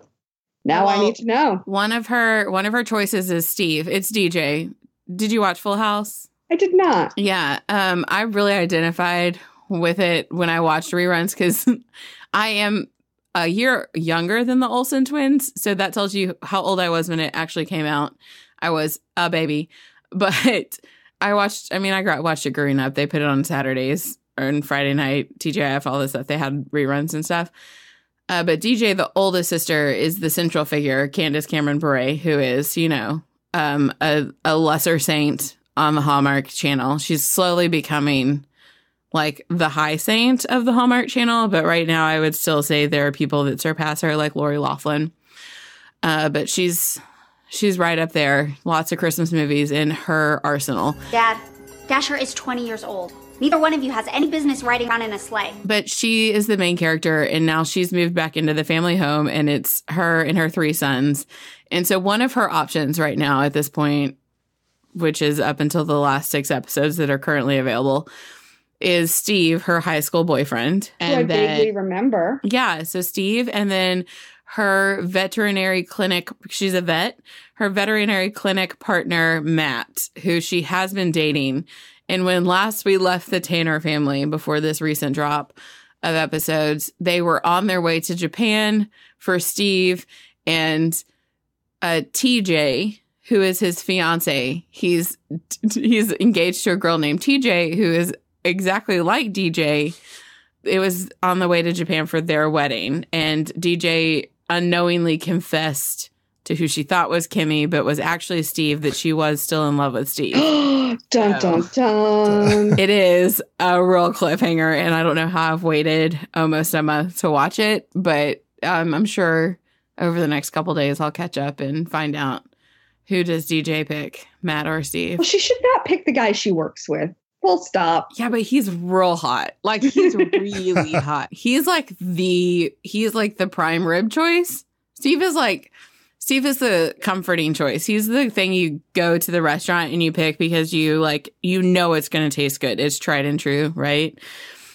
now well, I need to know. One of her one of her choices is Steve. It's DJ. Did you watch Full House? I did not. Yeah. Um I really identified with it when I watched reruns cuz I am a year younger than the Olsen twins, so that tells you how old I was when it actually came out. I was a baby. But I watched I mean I watched it growing up. They put it on Saturdays and Friday night TGIF all this stuff. They had reruns and stuff. Uh, but DJ, the oldest sister, is the central figure, Candace Cameron Bure, who is, you know, um, a, a lesser saint on the Hallmark channel. She's slowly becoming like the high saint of the Hallmark channel, but right now I would still say there are people that surpass her, like Lori Laughlin. Uh, but she's she's right up there. Lots of Christmas movies in her arsenal. Dad, Dasher is 20 years old. Neither one of you has any business riding around in a sleigh. But she is the main character, and now she's moved back into the family home, and it's her and her three sons. And so, one of her options right now at this point, which is up until the last six episodes that are currently available, is Steve, her high school boyfriend. And I then, vaguely remember. Yeah. So, Steve, and then her veterinary clinic, she's a vet, her veterinary clinic partner, Matt, who she has been dating and when last we left the Tanner family before this recent drop of episodes, they were on their way to Japan for Steve and uh, TJ, who is his fiance. He's he's engaged to a girl named TJ who is exactly like DJ. It was on the way to Japan for their wedding, and DJ unknowingly confessed to who she thought was Kimmy, but was actually Steve, that she was still in love with Steve. dun, dun, dun. It is a real cliffhanger, and I don't know how I've waited almost a month to watch it, but um, I'm sure over the next couple days I'll catch up and find out who does DJ pick, Matt or Steve. Well, she should not pick the guy she works with. Full we'll stop. Yeah, but he's real hot. Like he's really hot. He's like the he's like the prime rib choice. Steve is like Steve is the comforting choice. He's the thing you go to the restaurant and you pick because you like you know it's going to taste good. It's tried and true, right?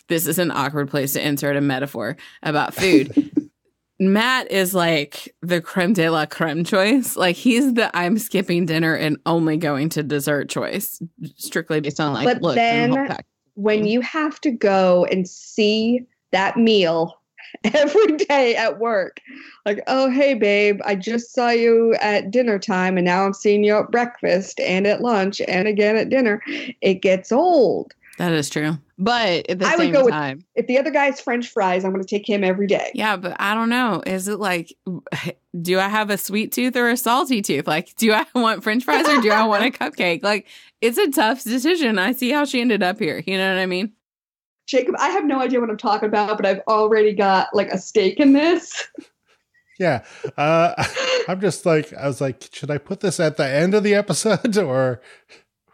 This is an awkward place to insert a metaphor about food. Matt is like the creme de la creme choice. Like he's the I'm skipping dinner and only going to dessert choice, strictly based on like but look. Then when you have to go and see that meal every day at work. Like, oh, hey, babe, I just saw you at dinner time and now I'm seeing you at breakfast and at lunch and again at dinner. It gets old. That is true. But at the I same would go time, with, if the other guy's French fries, I'm going to take him every day. Yeah, but I don't know. Is it like, do I have a sweet tooth or a salty tooth? Like, do I want French fries or do I want a cupcake? Like, it's a tough decision. I see how she ended up here. You know what I mean? Jacob, I have no idea what I'm talking about, but I've already got like a stake in this. Yeah. Uh, I'm just like, I was like, should I put this at the end of the episode or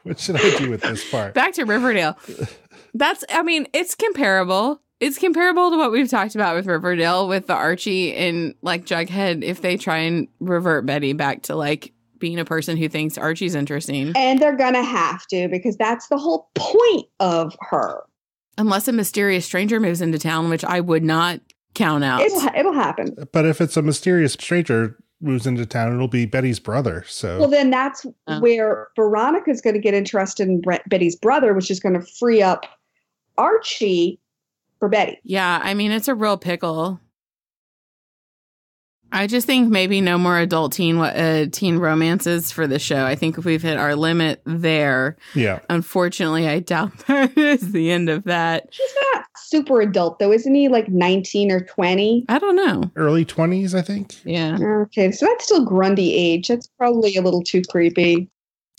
what should I do with this part? Back to Riverdale. That's, I mean, it's comparable. It's comparable to what we've talked about with Riverdale, with the Archie and like Jughead, if they try and revert Betty back to like being a person who thinks Archie's interesting. And they're going to have to because that's the whole point of her. Unless a mysterious stranger moves into town, which I would not count out. It'll, it'll happen. But if it's a mysterious stranger moves into town, it'll be Betty's brother. So well, then that's oh. where Veronica's going to get interested in Betty's brother, which is going to free up Archie for Betty. Yeah, I mean it's a real pickle. I just think maybe no more adult teen uh, teen romances for the show. I think if we've hit our limit there, yeah. Unfortunately, I doubt that is the end of that. He's not super adult though, isn't he? Like nineteen or twenty? I don't know. Early twenties, I think. Yeah. Okay, so that's still Grundy age. That's probably a little too creepy.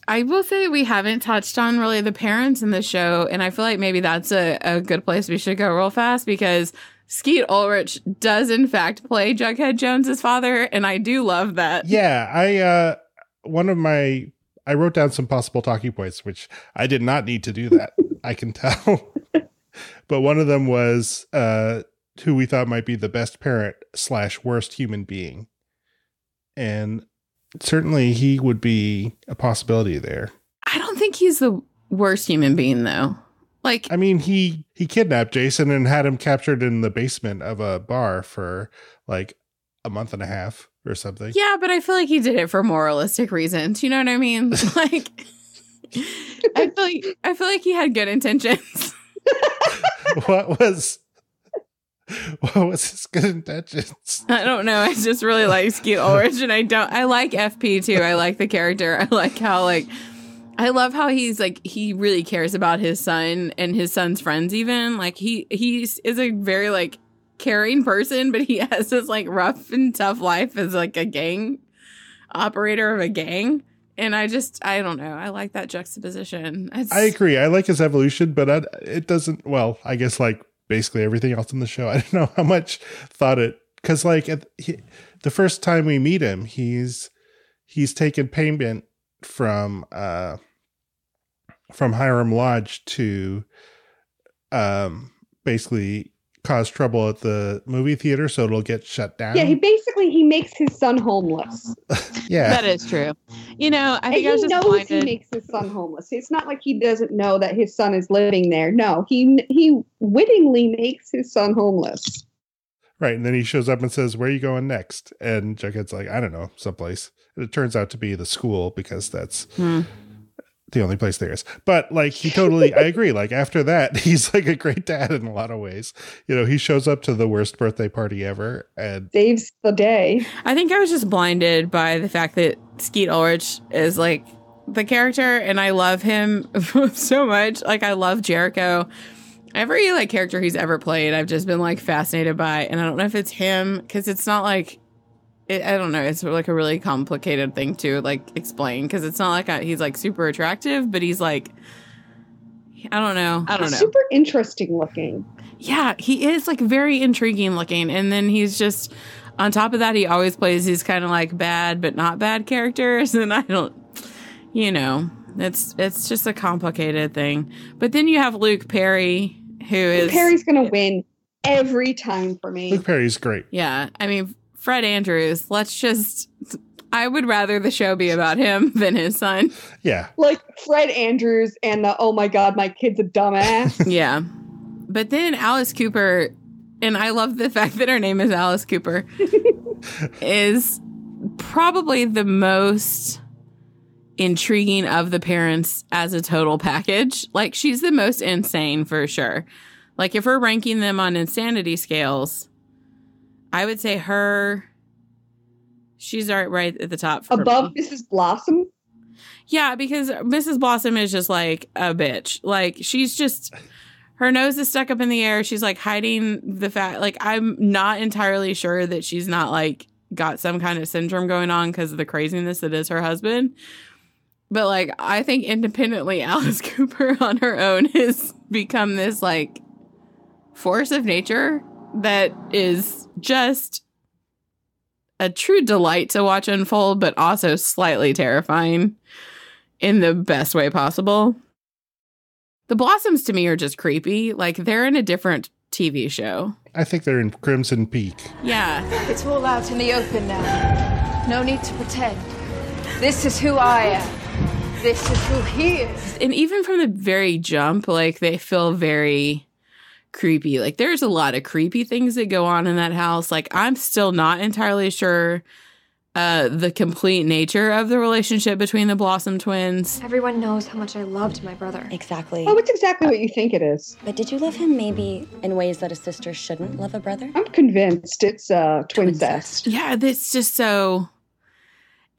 I will say we haven't touched on really the parents in the show, and I feel like maybe that's a, a good place we should go real fast because Skeet Ulrich does in fact play Jughead Jones's father, and I do love that. Yeah, I uh one of my I wrote down some possible talking points, which I did not need to do that. I can tell. but one of them was uh who we thought might be the best parent slash worst human being. And certainly he would be a possibility there. I don't think he's the worst human being though. Like I mean, he he kidnapped Jason and had him captured in the basement of a bar for like a month and a half or something. Yeah, but I feel like he did it for moralistic reasons. You know what I mean? Like I feel like I feel like he had good intentions. what was what was his good intentions? I don't know. I just really like Skeet Origin. I don't. I like FP too. I like the character. I like how like I love how he's like he really cares about his son and his son's friends even. Like he he is a very like caring person, but he has this like rough and tough life as like a gang operator of a gang. And I just I don't know. I like that juxtaposition. It's, I agree. I like his evolution, but I, it doesn't. Well, I guess like basically everything else in the show. I don't know how much thought it because like at, he, the first time we meet him, he's he's taken payment from uh, from Hiram Lodge to um, basically cause trouble at the movie theater, so it'll get shut down. Yeah, he basically he makes his son homeless. yeah, that is true. You know, I think and I was he knows he makes his son homeless. It's not like he doesn't know that his son is living there. No, he he wittingly makes his son homeless. Right, and then he shows up and says, "Where are you going next?" And Jughead's like, "I don't know, someplace." it turns out to be the school because that's hmm. the only place there is. But like he totally I agree. Like after that, he's like a great dad in a lot of ways. You know, he shows up to the worst birthday party ever and saves the day. I think I was just blinded by the fact that Skeet Ulrich is like the character and I love him so much. Like I love Jericho. Every like character he's ever played, I've just been like fascinated by. And I don't know if it's him because it's not like it, I don't know. It's like a really complicated thing to like explain because it's not like he's like super attractive, but he's like I don't know. I don't know. Super interesting looking. Yeah, he is like very intriguing looking, and then he's just on top of that he always plays these kind of like bad but not bad characters, and I don't, you know, it's it's just a complicated thing. But then you have Luke Perry, who is Perry's going to win every time for me. Luke Perry's great. Yeah, I mean Fred Andrews, let's just. I would rather the show be about him than his son. Yeah. Like Fred Andrews and the, oh my God, my kid's a dumbass. yeah. But then Alice Cooper, and I love the fact that her name is Alice Cooper, is probably the most intriguing of the parents as a total package. Like she's the most insane for sure. Like if we're ranking them on insanity scales, I would say her. She's right, right at the top. Above me. Mrs. Blossom. Yeah, because Mrs. Blossom is just like a bitch. Like she's just her nose is stuck up in the air. She's like hiding the fact. Like I'm not entirely sure that she's not like got some kind of syndrome going on because of the craziness that is her husband. But like I think independently, Alice Cooper on her own has become this like force of nature that is just a true delight to watch unfold, but also slightly terrifying in the best way possible. The Blossoms to me are just creepy. Like they're in a different TV show. I think they're in Crimson Peak. Yeah. It's all out in the open now. No need to pretend. This is who I am. This is who he is. And even from the very jump, like they feel very creepy. Like there's a lot of creepy things that go on in that house. Like I'm still not entirely sure uh, the complete nature of the relationship between the Blossom twins. Everyone knows how much I loved my brother. Exactly. Oh, it's exactly what you think it is. But did you love him maybe in ways that a sister shouldn't love a brother? I'm convinced it's uh, twin best. Yeah, it's just so.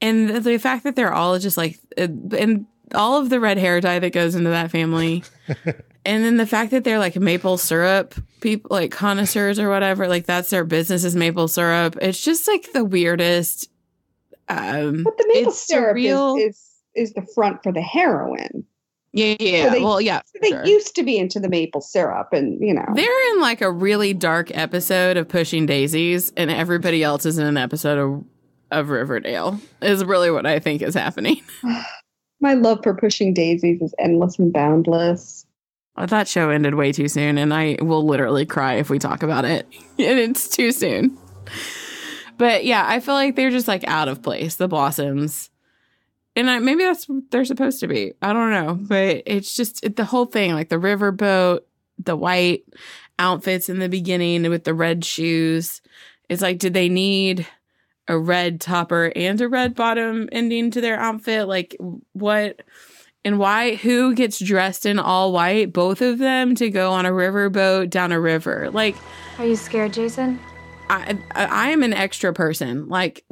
And the, the fact that they're all just like, uh, and all of the red hair dye that goes into that family and then the fact that they're like maple syrup people like connoisseurs or whatever like that's their business is maple syrup it's just like the weirdest um but the maple syrup Is, is, is the front for the heroin yeah yeah so they, well yeah so they sure. used to be into the maple syrup and you know they're in like a really dark episode of pushing daisies and everybody else is in an episode of of riverdale is really what i think is happening my love for pushing daisies is endless and boundless Oh, that show ended way too soon, and I will literally cry if we talk about it. and it's too soon. But yeah, I feel like they're just like out of place, the blossoms. And I, maybe that's what they're supposed to be. I don't know. But it's just it, the whole thing like the riverboat, the white outfits in the beginning with the red shoes. It's like, did they need a red topper and a red bottom ending to their outfit? Like, what? And why who gets dressed in all white, both of them to go on a riverboat down a river? Like Are you scared, Jason? I I am an extra person. Like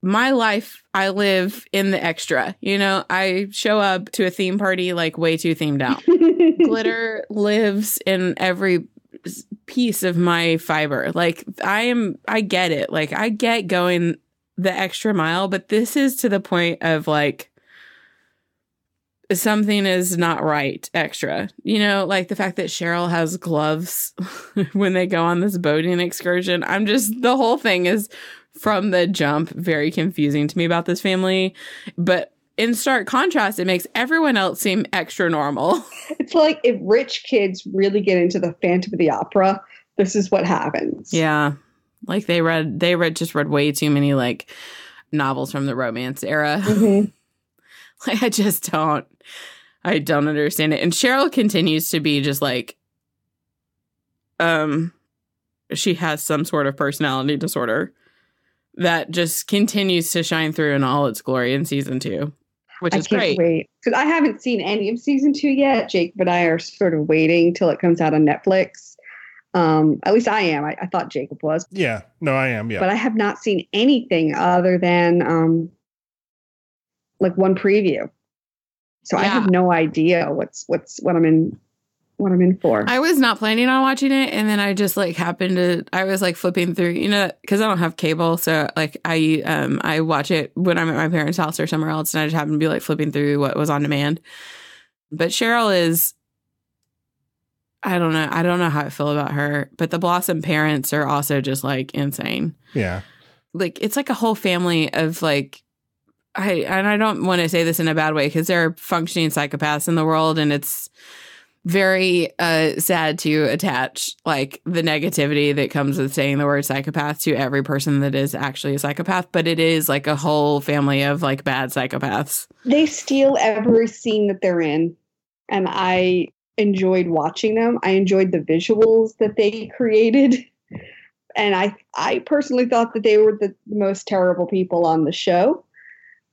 my life I live in the extra. You know, I show up to a theme party like way too themed out. Glitter lives in every piece of my fiber. Like I am I get it. Like I get going the extra mile, but this is to the point of like something is not right extra. You know, like the fact that Cheryl has gloves when they go on this boating excursion. I'm just, the whole thing is from the jump very confusing to me about this family. But in stark contrast, it makes everyone else seem extra normal. It's like if rich kids really get into the Phantom of the Opera, this is what happens. Yeah. Like they read, they read, just read way too many like novels from the romance era. Mm-hmm. Like I just don't. I don't understand it. And Cheryl continues to be just like, um, she has some sort of personality disorder that just continues to shine through in all its glory in season two, which I is great. Because I haven't seen any of season two yet. Jake and I are sort of waiting till it comes out on Netflix. Um, at least I am. I, I, thought Jacob was. Yeah. No, I am. Yeah. But I have not seen anything other than um, like one preview so yeah. I have no idea what's what's what I'm in what I'm in for. I was not planning on watching it, and then I just like happened to. I was like flipping through, you know, because I don't have cable, so like I um I watch it when I'm at my parents' house or somewhere else, and I just happened to be like flipping through what was on demand. But Cheryl is. I don't know. I don't know how I feel about her, but the Blossom parents are also just like insane. Yeah. Like it's like a whole family of like I and I don't want to say this in a bad way because there are functioning psychopaths in the world, and it's very uh, sad to attach like the negativity that comes with saying the word psychopath to every person that is actually a psychopath but it is like a whole family of like bad psychopaths they steal every scene that they're in and i enjoyed watching them i enjoyed the visuals that they created and i i personally thought that they were the most terrible people on the show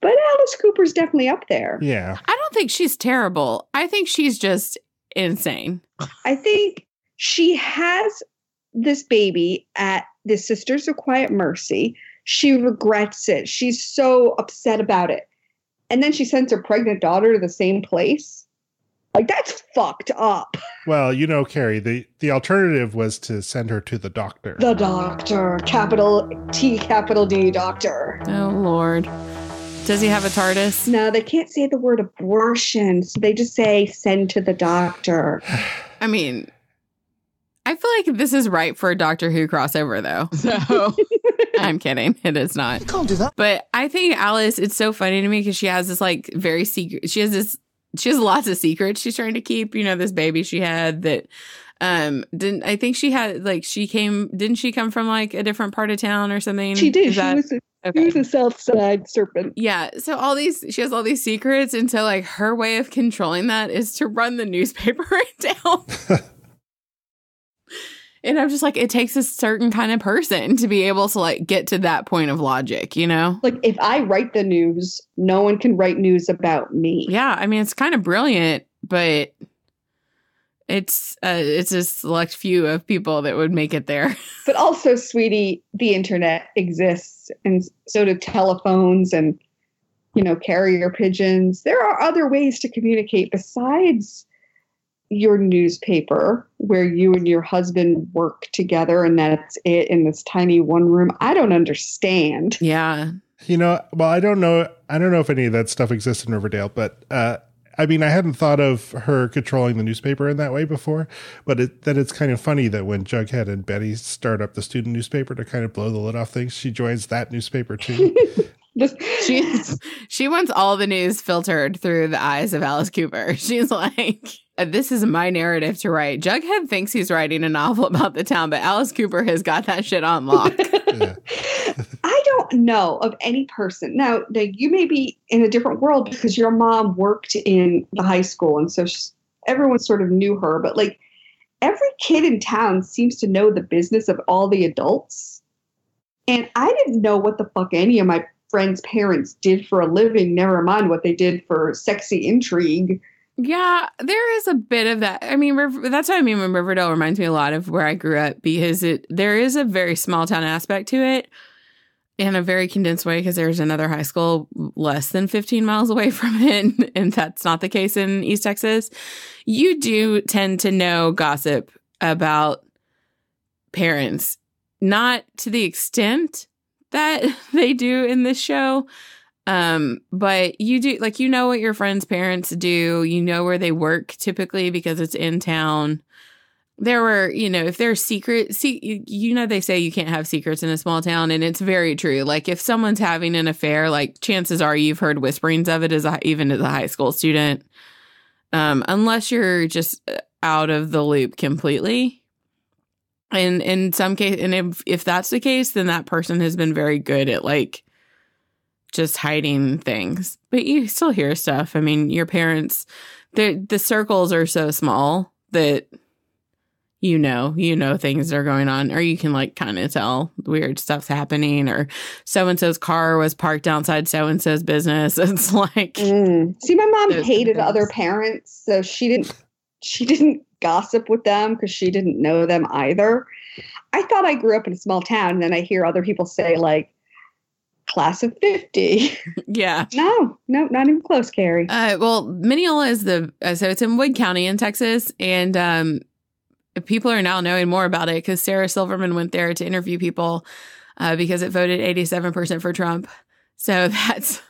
but Alice Cooper's definitely up there. Yeah. I don't think she's terrible. I think she's just insane. I think she has this baby at the Sisters of Quiet Mercy. She regrets it. She's so upset about it. And then she sends her pregnant daughter to the same place. Like that's fucked up. Well, you know, Carrie, the the alternative was to send her to the doctor. The doctor, capital T, capital D, doctor. Oh lord. Does he have a TARDIS? No, they can't say the word abortion. So they just say send to the doctor. I mean, I feel like this is right for a Doctor Who crossover, though. So I'm kidding. It is not. You can't do that. But I think Alice, it's so funny to me because she has this like very secret, she has this, she has lots of secrets she's trying to keep. You know, this baby she had that um didn't i think she had like she came didn't she come from like a different part of town or something she did Is she that, was Okay. He's a south side serpent. Yeah. So all these she has all these secrets, and so like her way of controlling that is to run the newspaper down. and I'm just like, it takes a certain kind of person to be able to like get to that point of logic, you know? Like if I write the news, no one can write news about me. Yeah. I mean it's kind of brilliant, but it's uh, it's a select few of people that would make it there. But also, sweetie, the internet exists, and so do telephones and you know carrier pigeons. There are other ways to communicate besides your newspaper, where you and your husband work together, and that's it in this tiny one room. I don't understand. Yeah, you know, well, I don't know. I don't know if any of that stuff exists in Riverdale, but. uh I mean, I hadn't thought of her controlling the newspaper in that way before, but it, then it's kind of funny that when Jughead and Betty start up the student newspaper to kind of blow the lid off things, she joins that newspaper too. She she wants all the news filtered through the eyes of Alice Cooper. She's like, uh, this is my narrative to write. Jughead thinks he's writing a novel about the town, but Alice Cooper has got that shit on lock. I don't know of any person now. Now you may be in a different world because your mom worked in the high school, and so she, everyone sort of knew her. But like every kid in town seems to know the business of all the adults, and I didn't know what the fuck any of my friends' parents did for a living. Never mind what they did for sexy intrigue. Yeah, there is a bit of that. I mean, that's what I mean when Riverdale reminds me a lot of where I grew up because it there is a very small town aspect to it in a very condensed way because there's another high school less than 15 miles away from it and that's not the case in east texas you do tend to know gossip about parents not to the extent that they do in this show um, but you do like you know what your friends parents do you know where they work typically because it's in town there were, you know, if there's secret, see, you know, they say you can't have secrets in a small town, and it's very true. Like, if someone's having an affair, like, chances are you've heard whisperings of it as a, even as a high school student, um, unless you're just uh, out of the loop completely. And in some case, and if if that's the case, then that person has been very good at like just hiding things. But you still hear stuff. I mean, your parents, the the circles are so small that you know, you know things are going on, or you can like kind of tell weird stuff's happening, or so and so's car was parked outside so and so's business. It's like, mm. see, my mom hated things. other parents, so she didn't she didn't gossip with them because she didn't know them either. I thought I grew up in a small town, and then I hear other people say like, class of 50. Yeah. No, no, not even close, Carrie. Uh, well, Mineola is the, uh, so it's in Wood County in Texas. And um, people are now knowing more about it because Sarah Silverman went there to interview people uh, because it voted 87% for Trump. So that's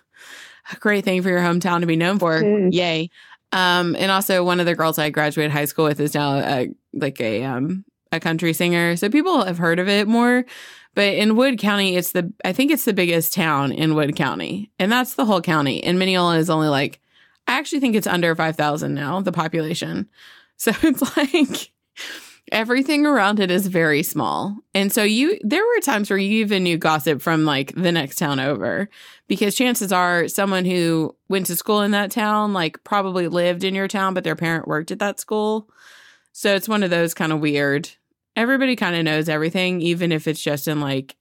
a great thing for your hometown to be known for. Mm. Yay. Um, and also one of the girls I graduated high school with is now a, like a um, a country singer. So people have heard of it more. But in Wood County, it's the I think it's the biggest town in Wood County. And that's the whole county. And Mineola is only like I actually think it's under 5,000 now, the population. So it's like everything around it is very small. And so you there were times where you even knew gossip from like the next town over because chances are someone who went to school in that town like probably lived in your town but their parent worked at that school. So it's one of those kind of weird. Everybody kind of knows everything even if it's just in like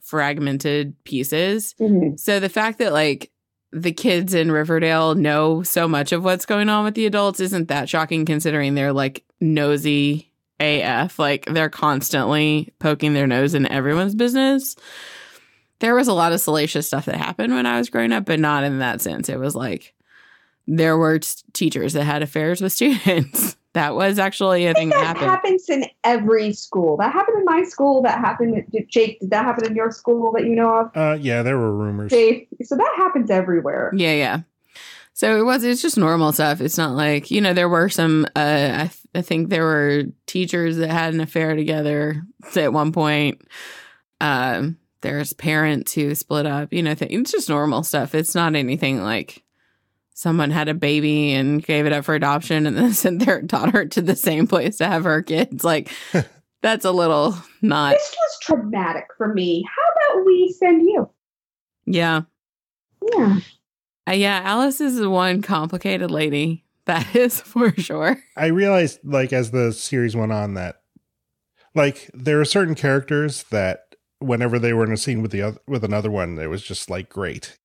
fragmented pieces. Mm-hmm. So the fact that like the kids in Riverdale know so much of what's going on with the adults isn't that shocking considering they're like nosy AF. Like they're constantly poking their nose in everyone's business. There was a lot of salacious stuff that happened when I was growing up, but not in that sense. It was like there were t- teachers that had affairs with students. that was actually a thing that, happened. happens in every school. That happened in my school. That happened. Jake, did that happen in your school that you know of? Uh, yeah, there were rumors. Jake, so that happens everywhere. Yeah, yeah. So it was. It's just normal stuff. It's not like you know there were some. Uh, I I think there were teachers that had an affair together at one point. Um, there's parents who split up. You know, th- it's just normal stuff. It's not anything like someone had a baby and gave it up for adoption and then sent their daughter to the same place to have her kids. Like, that's a little not. This was traumatic for me. How about we send you? Yeah. Yeah. Uh, yeah, Alice is one complicated lady. That is for sure. I realized, like, as the series went on, that like there are certain characters that whenever they were in a scene with the other, with another one, it was just like great.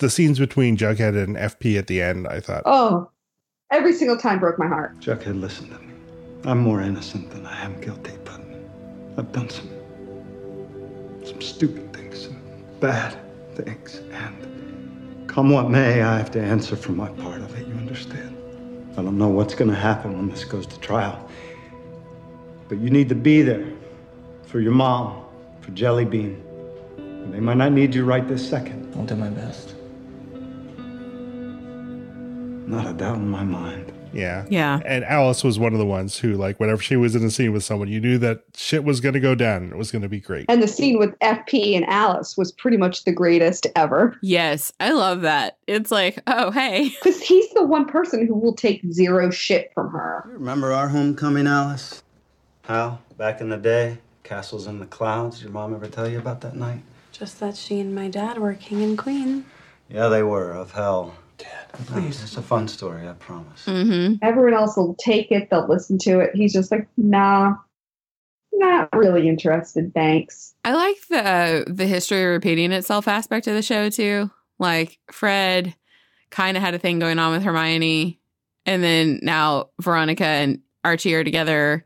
The scenes between Jughead and FP at the end, I thought, oh, every single time broke my heart. Jughead, listen to me. I'm more innocent than I am guilty, but I've done some some stupid things, some bad things, and come what may, I have to answer for my part of it. You understand? I don't know what's going to happen when this goes to trial. But you need to be there for your mom, for Jelly Bean. They might not need you right this second. I'll do my best. Not a doubt in my mind. Yeah. Yeah. And Alice was one of the ones who, like, whenever she was in a scene with someone, you knew that shit was going to go down. It was going to be great. And the scene with FP and Alice was pretty much the greatest ever. Yes. I love that. It's like, oh, hey. Because he's the one person who will take zero shit from her. You remember our homecoming, Alice? How? Back in the day? Castles in the clouds? Did your mom ever tell you about that night? Just that she and my dad were king and queen. Yeah, they were, of hell. Dad. Please, it's a fun story. I promise. Mm-hmm. Everyone else will take it. They'll listen to it. He's just like, nah, not really interested. Thanks. I like the uh, the history repeating itself aspect of the show too. Like Fred kind of had a thing going on with Hermione, and then now Veronica and Archie are together.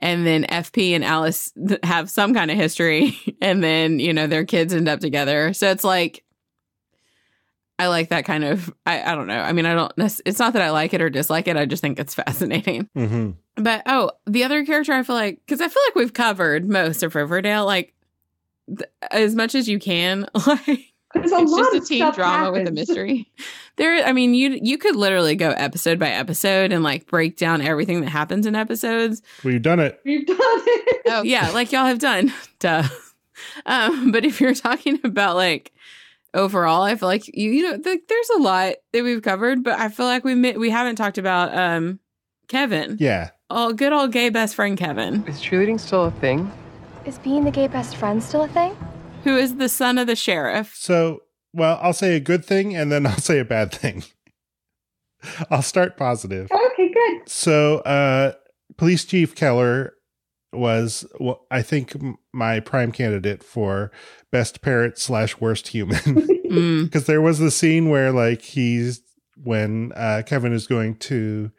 And then FP and Alice have some kind of history. And then, you know, their kids end up together. So it's like I like that kind of. I, I don't know. I mean, I don't. It's not that I like it or dislike it. I just think it's fascinating. Mm-hmm. But oh, the other character I feel like because I feel like we've covered most of Riverdale, like th- as much as you can. Like it's just a teen drama happens. with a mystery. There, I mean, you you could literally go episode by episode and like break down everything that happens in episodes. We've done it. We've done it. Oh yeah, like y'all have done. Duh. Um, but if you're talking about like overall. I feel like you you know there's a lot that we've covered, but I feel like we mi- we haven't talked about um Kevin. Yeah. Oh, good old gay best friend Kevin. Is cheerleading still a thing? Is being the gay best friend still a thing? Who is the son of the sheriff? So, well, I'll say a good thing and then I'll say a bad thing. I'll start positive. Okay, good. So, uh police chief Keller was well, I think my prime candidate for best parent slash worst human because mm. there was the scene where like he's when uh, Kevin is going to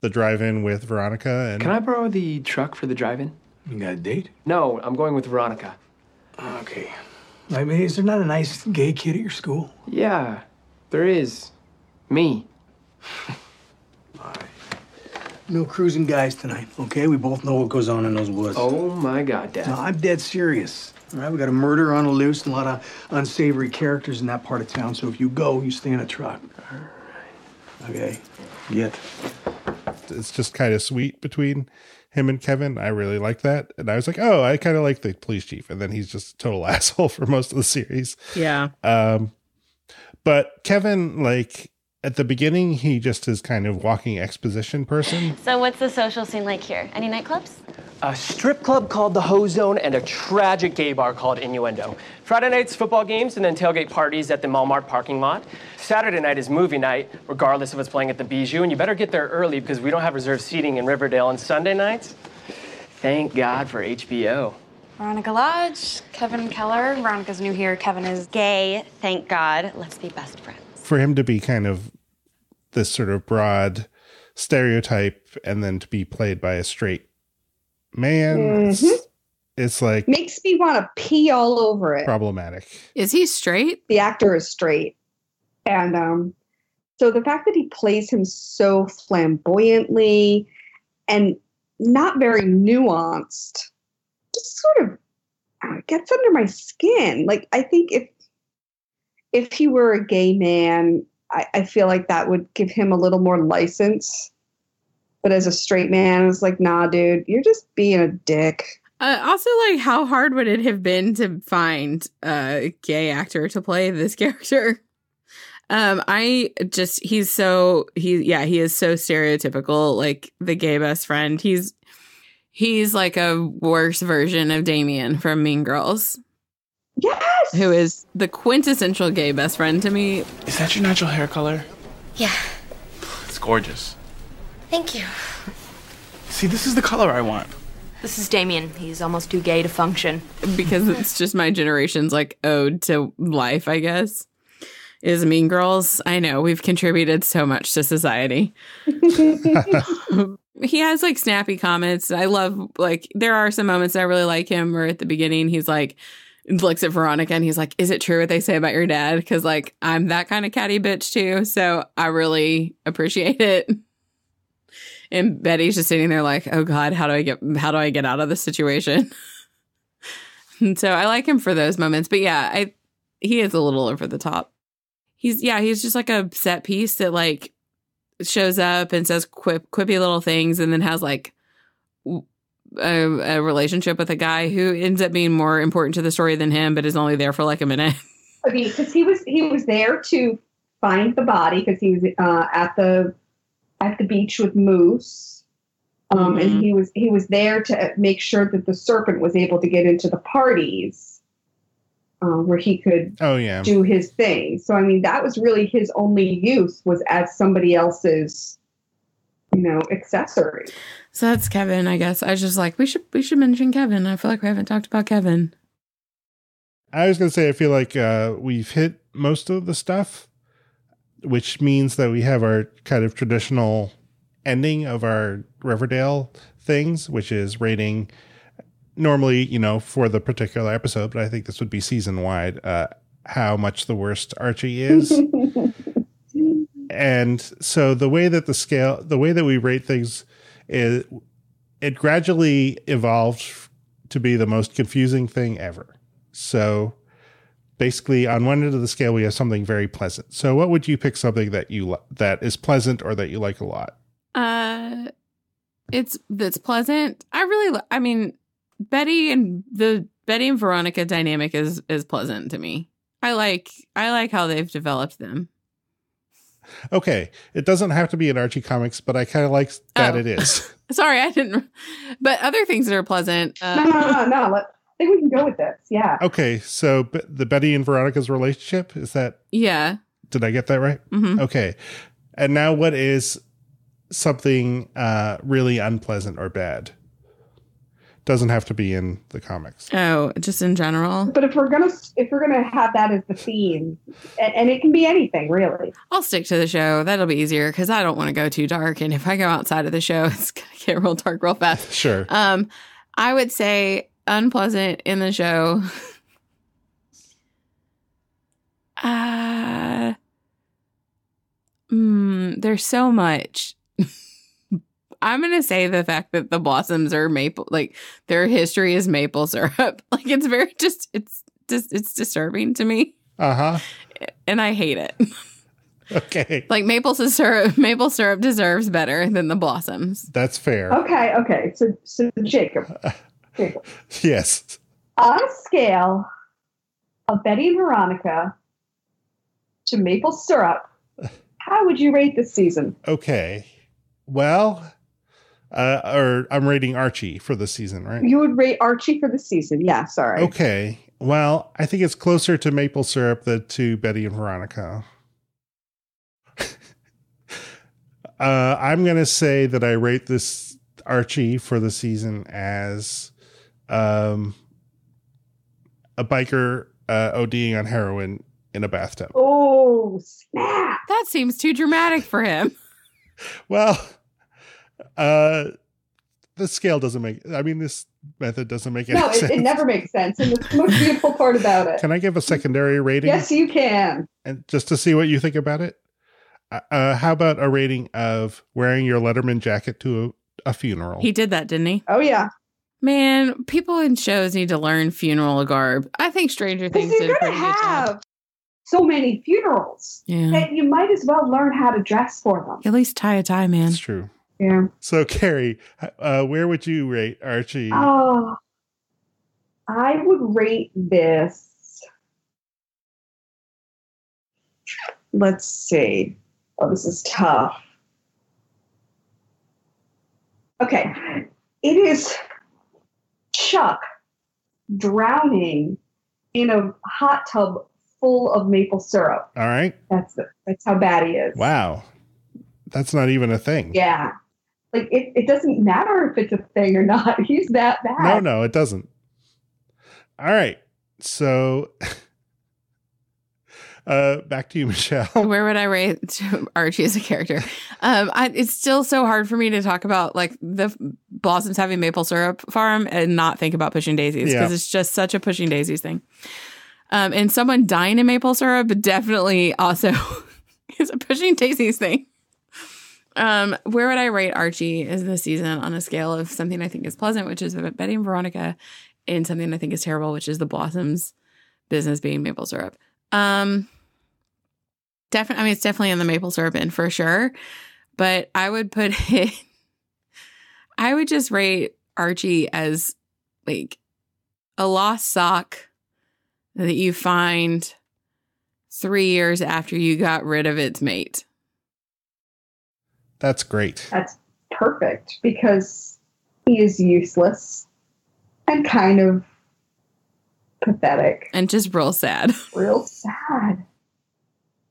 the drive-in with Veronica and can I borrow the truck for the drive-in? You got a date? No, I'm going with Veronica. Okay. I mean, is there not a nice gay kid at your school? Yeah, there is. Me. All right. No cruising guys tonight, okay? We both know what goes on in those woods. Oh my God, Dad. No, I'm dead serious. All right, we got a murder on the loose and a lot of unsavory characters in that part of town. So if you go, you stay in a truck. All right. Okay. Get. It's just kind of sweet between him and Kevin. I really like that. And I was like, oh, I kind of like the police chief. And then he's just a total asshole for most of the series. Yeah. Um, but Kevin, like, at the beginning, he just is kind of walking exposition person. So, what's the social scene like here? Any nightclubs? A strip club called the Ho Zone and a tragic gay bar called Innuendo. Friday nights, football games, and then tailgate parties at the Malmart parking lot. Saturday night is movie night, regardless of what's playing at the Bijou, and you better get there early because we don't have reserved seating in Riverdale. And Sunday nights, thank God for HBO. Veronica Lodge, Kevin Keller. Veronica's new here. Kevin is gay, thank God. Let's be best friends for him to be kind of this sort of broad stereotype and then to be played by a straight man mm-hmm. it's, it's like makes me want to pee all over it problematic is he straight the actor is straight and um so the fact that he plays him so flamboyantly and not very nuanced just sort of uh, gets under my skin like i think if if he were a gay man, I, I feel like that would give him a little more license. But as a straight man, it's like, nah, dude, you're just being a dick. Uh, also, like, how hard would it have been to find a gay actor to play this character? Um, I just he's so he yeah he is so stereotypical like the gay best friend. He's he's like a worse version of Damien from Mean Girls. Yes. Who is the quintessential gay best friend to me. Is that your natural hair color? Yeah. It's gorgeous. Thank you. See, this is the color I want. This is Damien. He's almost too gay to function. Because it's just my generation's like ode to life, I guess. Is Mean Girls. I know we've contributed so much to society. he has like snappy comments. I love like there are some moments I really like him where at the beginning he's like looks at Veronica and he's like, Is it true what they say about your dad? Because, like, I'm that kind of catty bitch too. So I really appreciate it. And Betty's just sitting there like, Oh God, how do I get, how do I get out of this situation? and so I like him for those moments. But yeah, I, he is a little over the top. He's, yeah, he's just like a set piece that like shows up and says quip, quippy little things and then has like a, a, relationship with a guy who ends up being more important to the story than him, but is only there for like a minute. Okay, because he was he was there to find the body because he was uh, at the at the beach with Moose, um, mm-hmm. and he was he was there to make sure that the serpent was able to get into the parties uh, where he could oh yeah do his thing. So I mean, that was really his only use was as somebody else's you know accessory so that's Kevin, I guess. I was just like, we should we should mention Kevin. I feel like we haven't talked about Kevin. I was gonna say I feel like uh, we've hit most of the stuff, which means that we have our kind of traditional ending of our Riverdale things, which is rating normally, you know, for the particular episode, but I think this would be season wide, uh, how much the worst Archie is. and so the way that the scale the way that we rate things it, it gradually evolved to be the most confusing thing ever. So basically on one end of the scale we have something very pleasant. So what would you pick something that you lo- that is pleasant or that you like a lot? Uh it's that's pleasant. I really lo- I mean Betty and the Betty and Veronica dynamic is is pleasant to me. I like I like how they've developed them. Okay, it doesn't have to be in Archie Comics, but I kind of like that oh. it is. Sorry, I didn't. But other things that are pleasant. Uh, no, no, no, no. I think we can go with this. Yeah. Okay, so the Betty and Veronica's relationship is that? Yeah. Did I get that right? Mm-hmm. Okay, and now what is something uh, really unpleasant or bad? Doesn't have to be in the comics. Oh, just in general. But if we're gonna if we're gonna have that as the theme, and, and it can be anything really. I'll stick to the show. That'll be easier because I don't want to go too dark, and if I go outside of the show, it's gonna get real dark real fast. Sure. Um, I would say unpleasant in the show. uh, mm, there's so much I'm gonna say the fact that the blossoms are maple, like their history is maple syrup. Like it's very just it's just it's disturbing to me. Uh huh. And I hate it. Okay. Like maple syrup, maple syrup deserves better than the blossoms. That's fair. Okay. Okay. So, so Jacob. Jacob. yes. On a scale of Betty and Veronica to maple syrup, how would you rate this season? Okay. Well, uh, or I'm rating Archie for the season, right? You would rate Archie for the season. Yeah, sorry. Okay. Well, I think it's closer to maple syrup than to Betty and Veronica. uh, I'm going to say that I rate this Archie for the season as um, a biker uh, ODing on heroin in a bathtub. Oh, snap. That seems too dramatic for him. well, uh, the scale doesn't make. I mean, this method doesn't make any no, sense. it, it, never makes sense, and the most beautiful part about it. Can I give a secondary rating? Yes, you can. And just to see what you think about it, uh, uh, how about a rating of wearing your Letterman jacket to a, a funeral? He did that, didn't he? Oh yeah. Man, people in shows need to learn funeral garb. I think Stranger Things did gonna have. job so many funerals yeah. that you might as well learn how to dress for them. At least tie a tie, man. It's true. Yeah. So, Carrie, uh, where would you rate Archie? Oh, I would rate this. Let's see. Oh, this is tough. Okay. It is Chuck drowning in a hot tub full of maple syrup. All right. That's the, that's how bad he is. Wow. That's not even a thing. Yeah like it, it doesn't matter if it's a thing or not. He's that bad. No, no, it doesn't. All right. So uh back to you, Michelle. Where would I rate Archie as a character? Um I, it's still so hard for me to talk about like the blossoms having maple syrup farm and not think about pushing daisies because yeah. it's just such a pushing daisies thing. Um and someone dying in maple syrup definitely also is a pushing daisies thing. Um, where would I rate Archie Is the season on a scale of something I think is pleasant, which is Betty and Veronica, and something I think is terrible, which is the Blossoms business being maple syrup. Um, definitely, I mean, it's definitely in the maple syrup and for sure, but I would put it, I would just rate Archie as like a lost sock that you find three years after you got rid of its mate. That's great. That's perfect because he is useless and kind of pathetic. And just real sad. Real sad.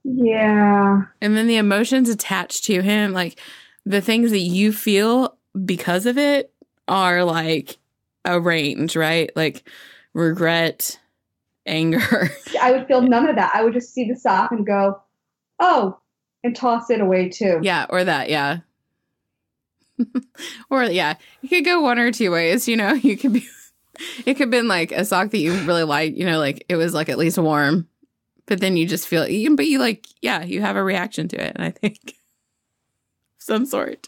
Yeah. And then the emotions attached to him, like the things that you feel because of it are like a range, right? Like regret, anger. I would feel none of that. I would just see the sock and go, oh, and toss it away too. Yeah, or that, yeah. or yeah, you could go one or two ways, you know. You could be it could have been like a sock that you really like, you know, like it was like at least warm. But then you just feel eaten, but you like, yeah, you have a reaction to it, and I think some sort.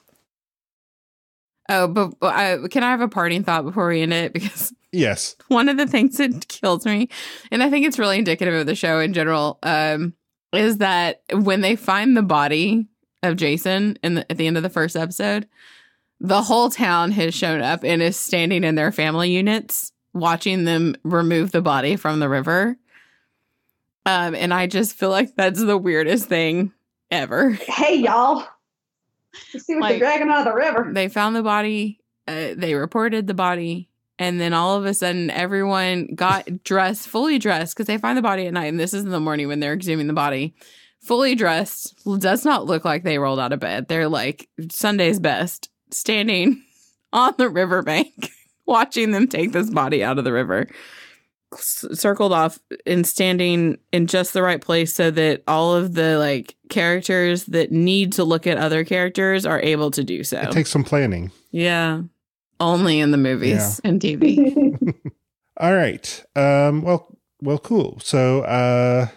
Oh, but, but I, can I have a parting thought before we end it? Because yes, one of the things that kills me, and I think it's really indicative of the show in general, um, is that when they find the body of Jason in the, at the end of the first episode, the whole town has shown up and is standing in their family units watching them remove the body from the river. Um, and I just feel like that's the weirdest thing ever. Hey, y'all. Let's see what like, they're dragging out of the river. They found the body. Uh, they reported the body. And then all of a sudden, everyone got dressed, fully dressed, because they find the body at night. And this is in the morning when they're exhuming the body. Fully dressed, does not look like they rolled out of bed. They're like Sunday's best, standing on the riverbank, watching them take this body out of the river. circled off and standing in just the right place so that all of the like characters that need to look at other characters are able to do so. It takes some planning. Yeah. Only in the movies yeah. and TV. All right. Um, well, well, cool. So, uh,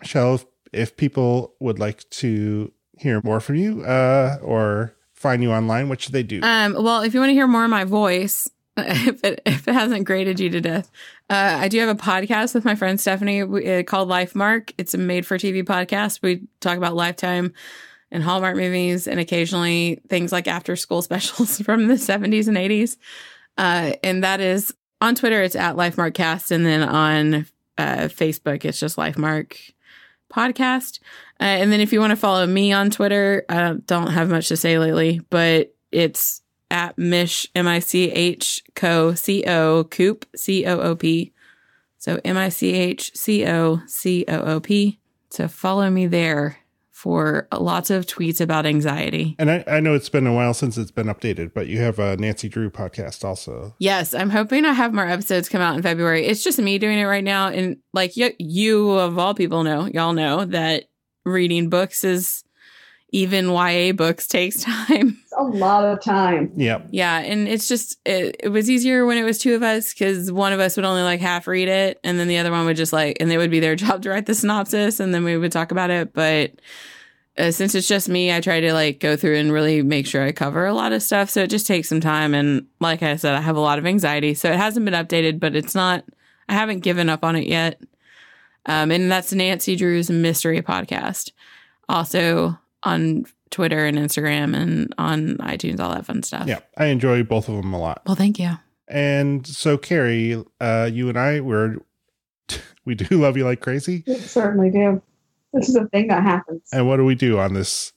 Michelle, if, if people would like to hear more from you uh, or find you online, what should they do? Um, well, if you want to hear more of my voice, if it, if it hasn't grated you to death, uh, I do have a podcast with my friend Stephanie uh, called Life Mark. It's a made for TV podcast. We talk about lifetime and Hallmark movies and occasionally things like after school specials from the 70s and 80s. Uh, and that is on Twitter, it's at LifeMarkCast. And then on uh, Facebook, it's just LifeMark Podcast. Uh, and then if you want to follow me on Twitter, I don't have much to say lately, but it's at Mish, M I C H Co C O Coop, C O O P. So M I C H C O C O O P. So follow me there for uh, lots of tweets about anxiety. And I, I, know it's been a while since it's been updated, but you have a Nancy Drew podcast also. Yes, I'm hoping I have more episodes come out in February. It's just me doing it right now. And like you, you of all people know, y'all know that reading books is even YA books takes time a lot of time. Yeah. Yeah. And it's just, it, it was easier when it was two of us because one of us would only like half read it. And then the other one would just like, and it would be their job to write the synopsis. And then we would talk about it. But uh, since it's just me, I try to like go through and really make sure I cover a lot of stuff. So it just takes some time. And like I said, I have a lot of anxiety. So it hasn't been updated, but it's not, I haven't given up on it yet. Um, and that's Nancy Drew's mystery podcast. Also on Twitter and Instagram and on iTunes, all that fun stuff. Yeah, I enjoy both of them a lot. Well, thank you. And so, Carrie, uh, you and I, we're we do love you like crazy. We certainly do. This is a thing that happens. And what do we do on this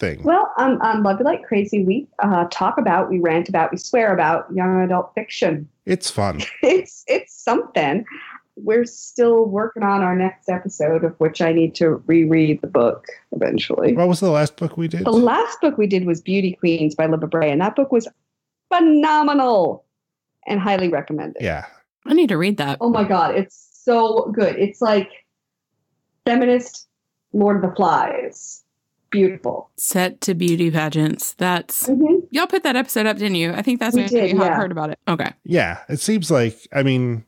thing? Well, on, um, on um, Love You Like Crazy, we uh, talk about, we rant about, we swear about young adult fiction. It's fun. it's it's something we're still working on our next episode, of which I need to reread the book eventually. What was the last book we did? The last book we did was Beauty Queens by Libba Bray, and that book was phenomenal and highly recommended. Yeah. I need to read that. Oh my God. It's so good. It's like feminist Lord of the Flies. Beautiful. Set to beauty pageants. That's mm-hmm. y'all put that episode up, didn't you? I think that's what you how yeah. I heard about it. Okay. Yeah. It seems like I mean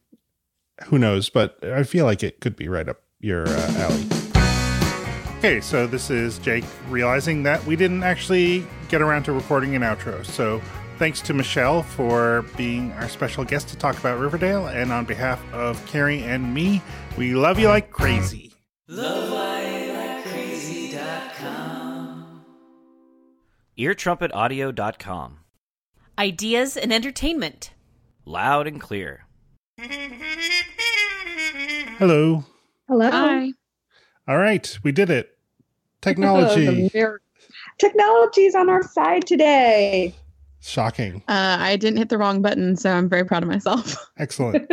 who knows? But I feel like it could be right up your uh, alley. Okay, so this is Jake realizing that we didn't actually get around to recording an outro. So thanks to Michelle for being our special guest to talk about Riverdale. And on behalf of Carrie and me, we love you like crazy. LoveLikeCrazy.com. EarTrumpetAudio.com. Ideas and entertainment. Loud and clear. Hello. Hello. Hi. All right, we did it. Technology. Technology is on our side today. Shocking. Uh, I didn't hit the wrong button, so I'm very proud of myself. Excellent.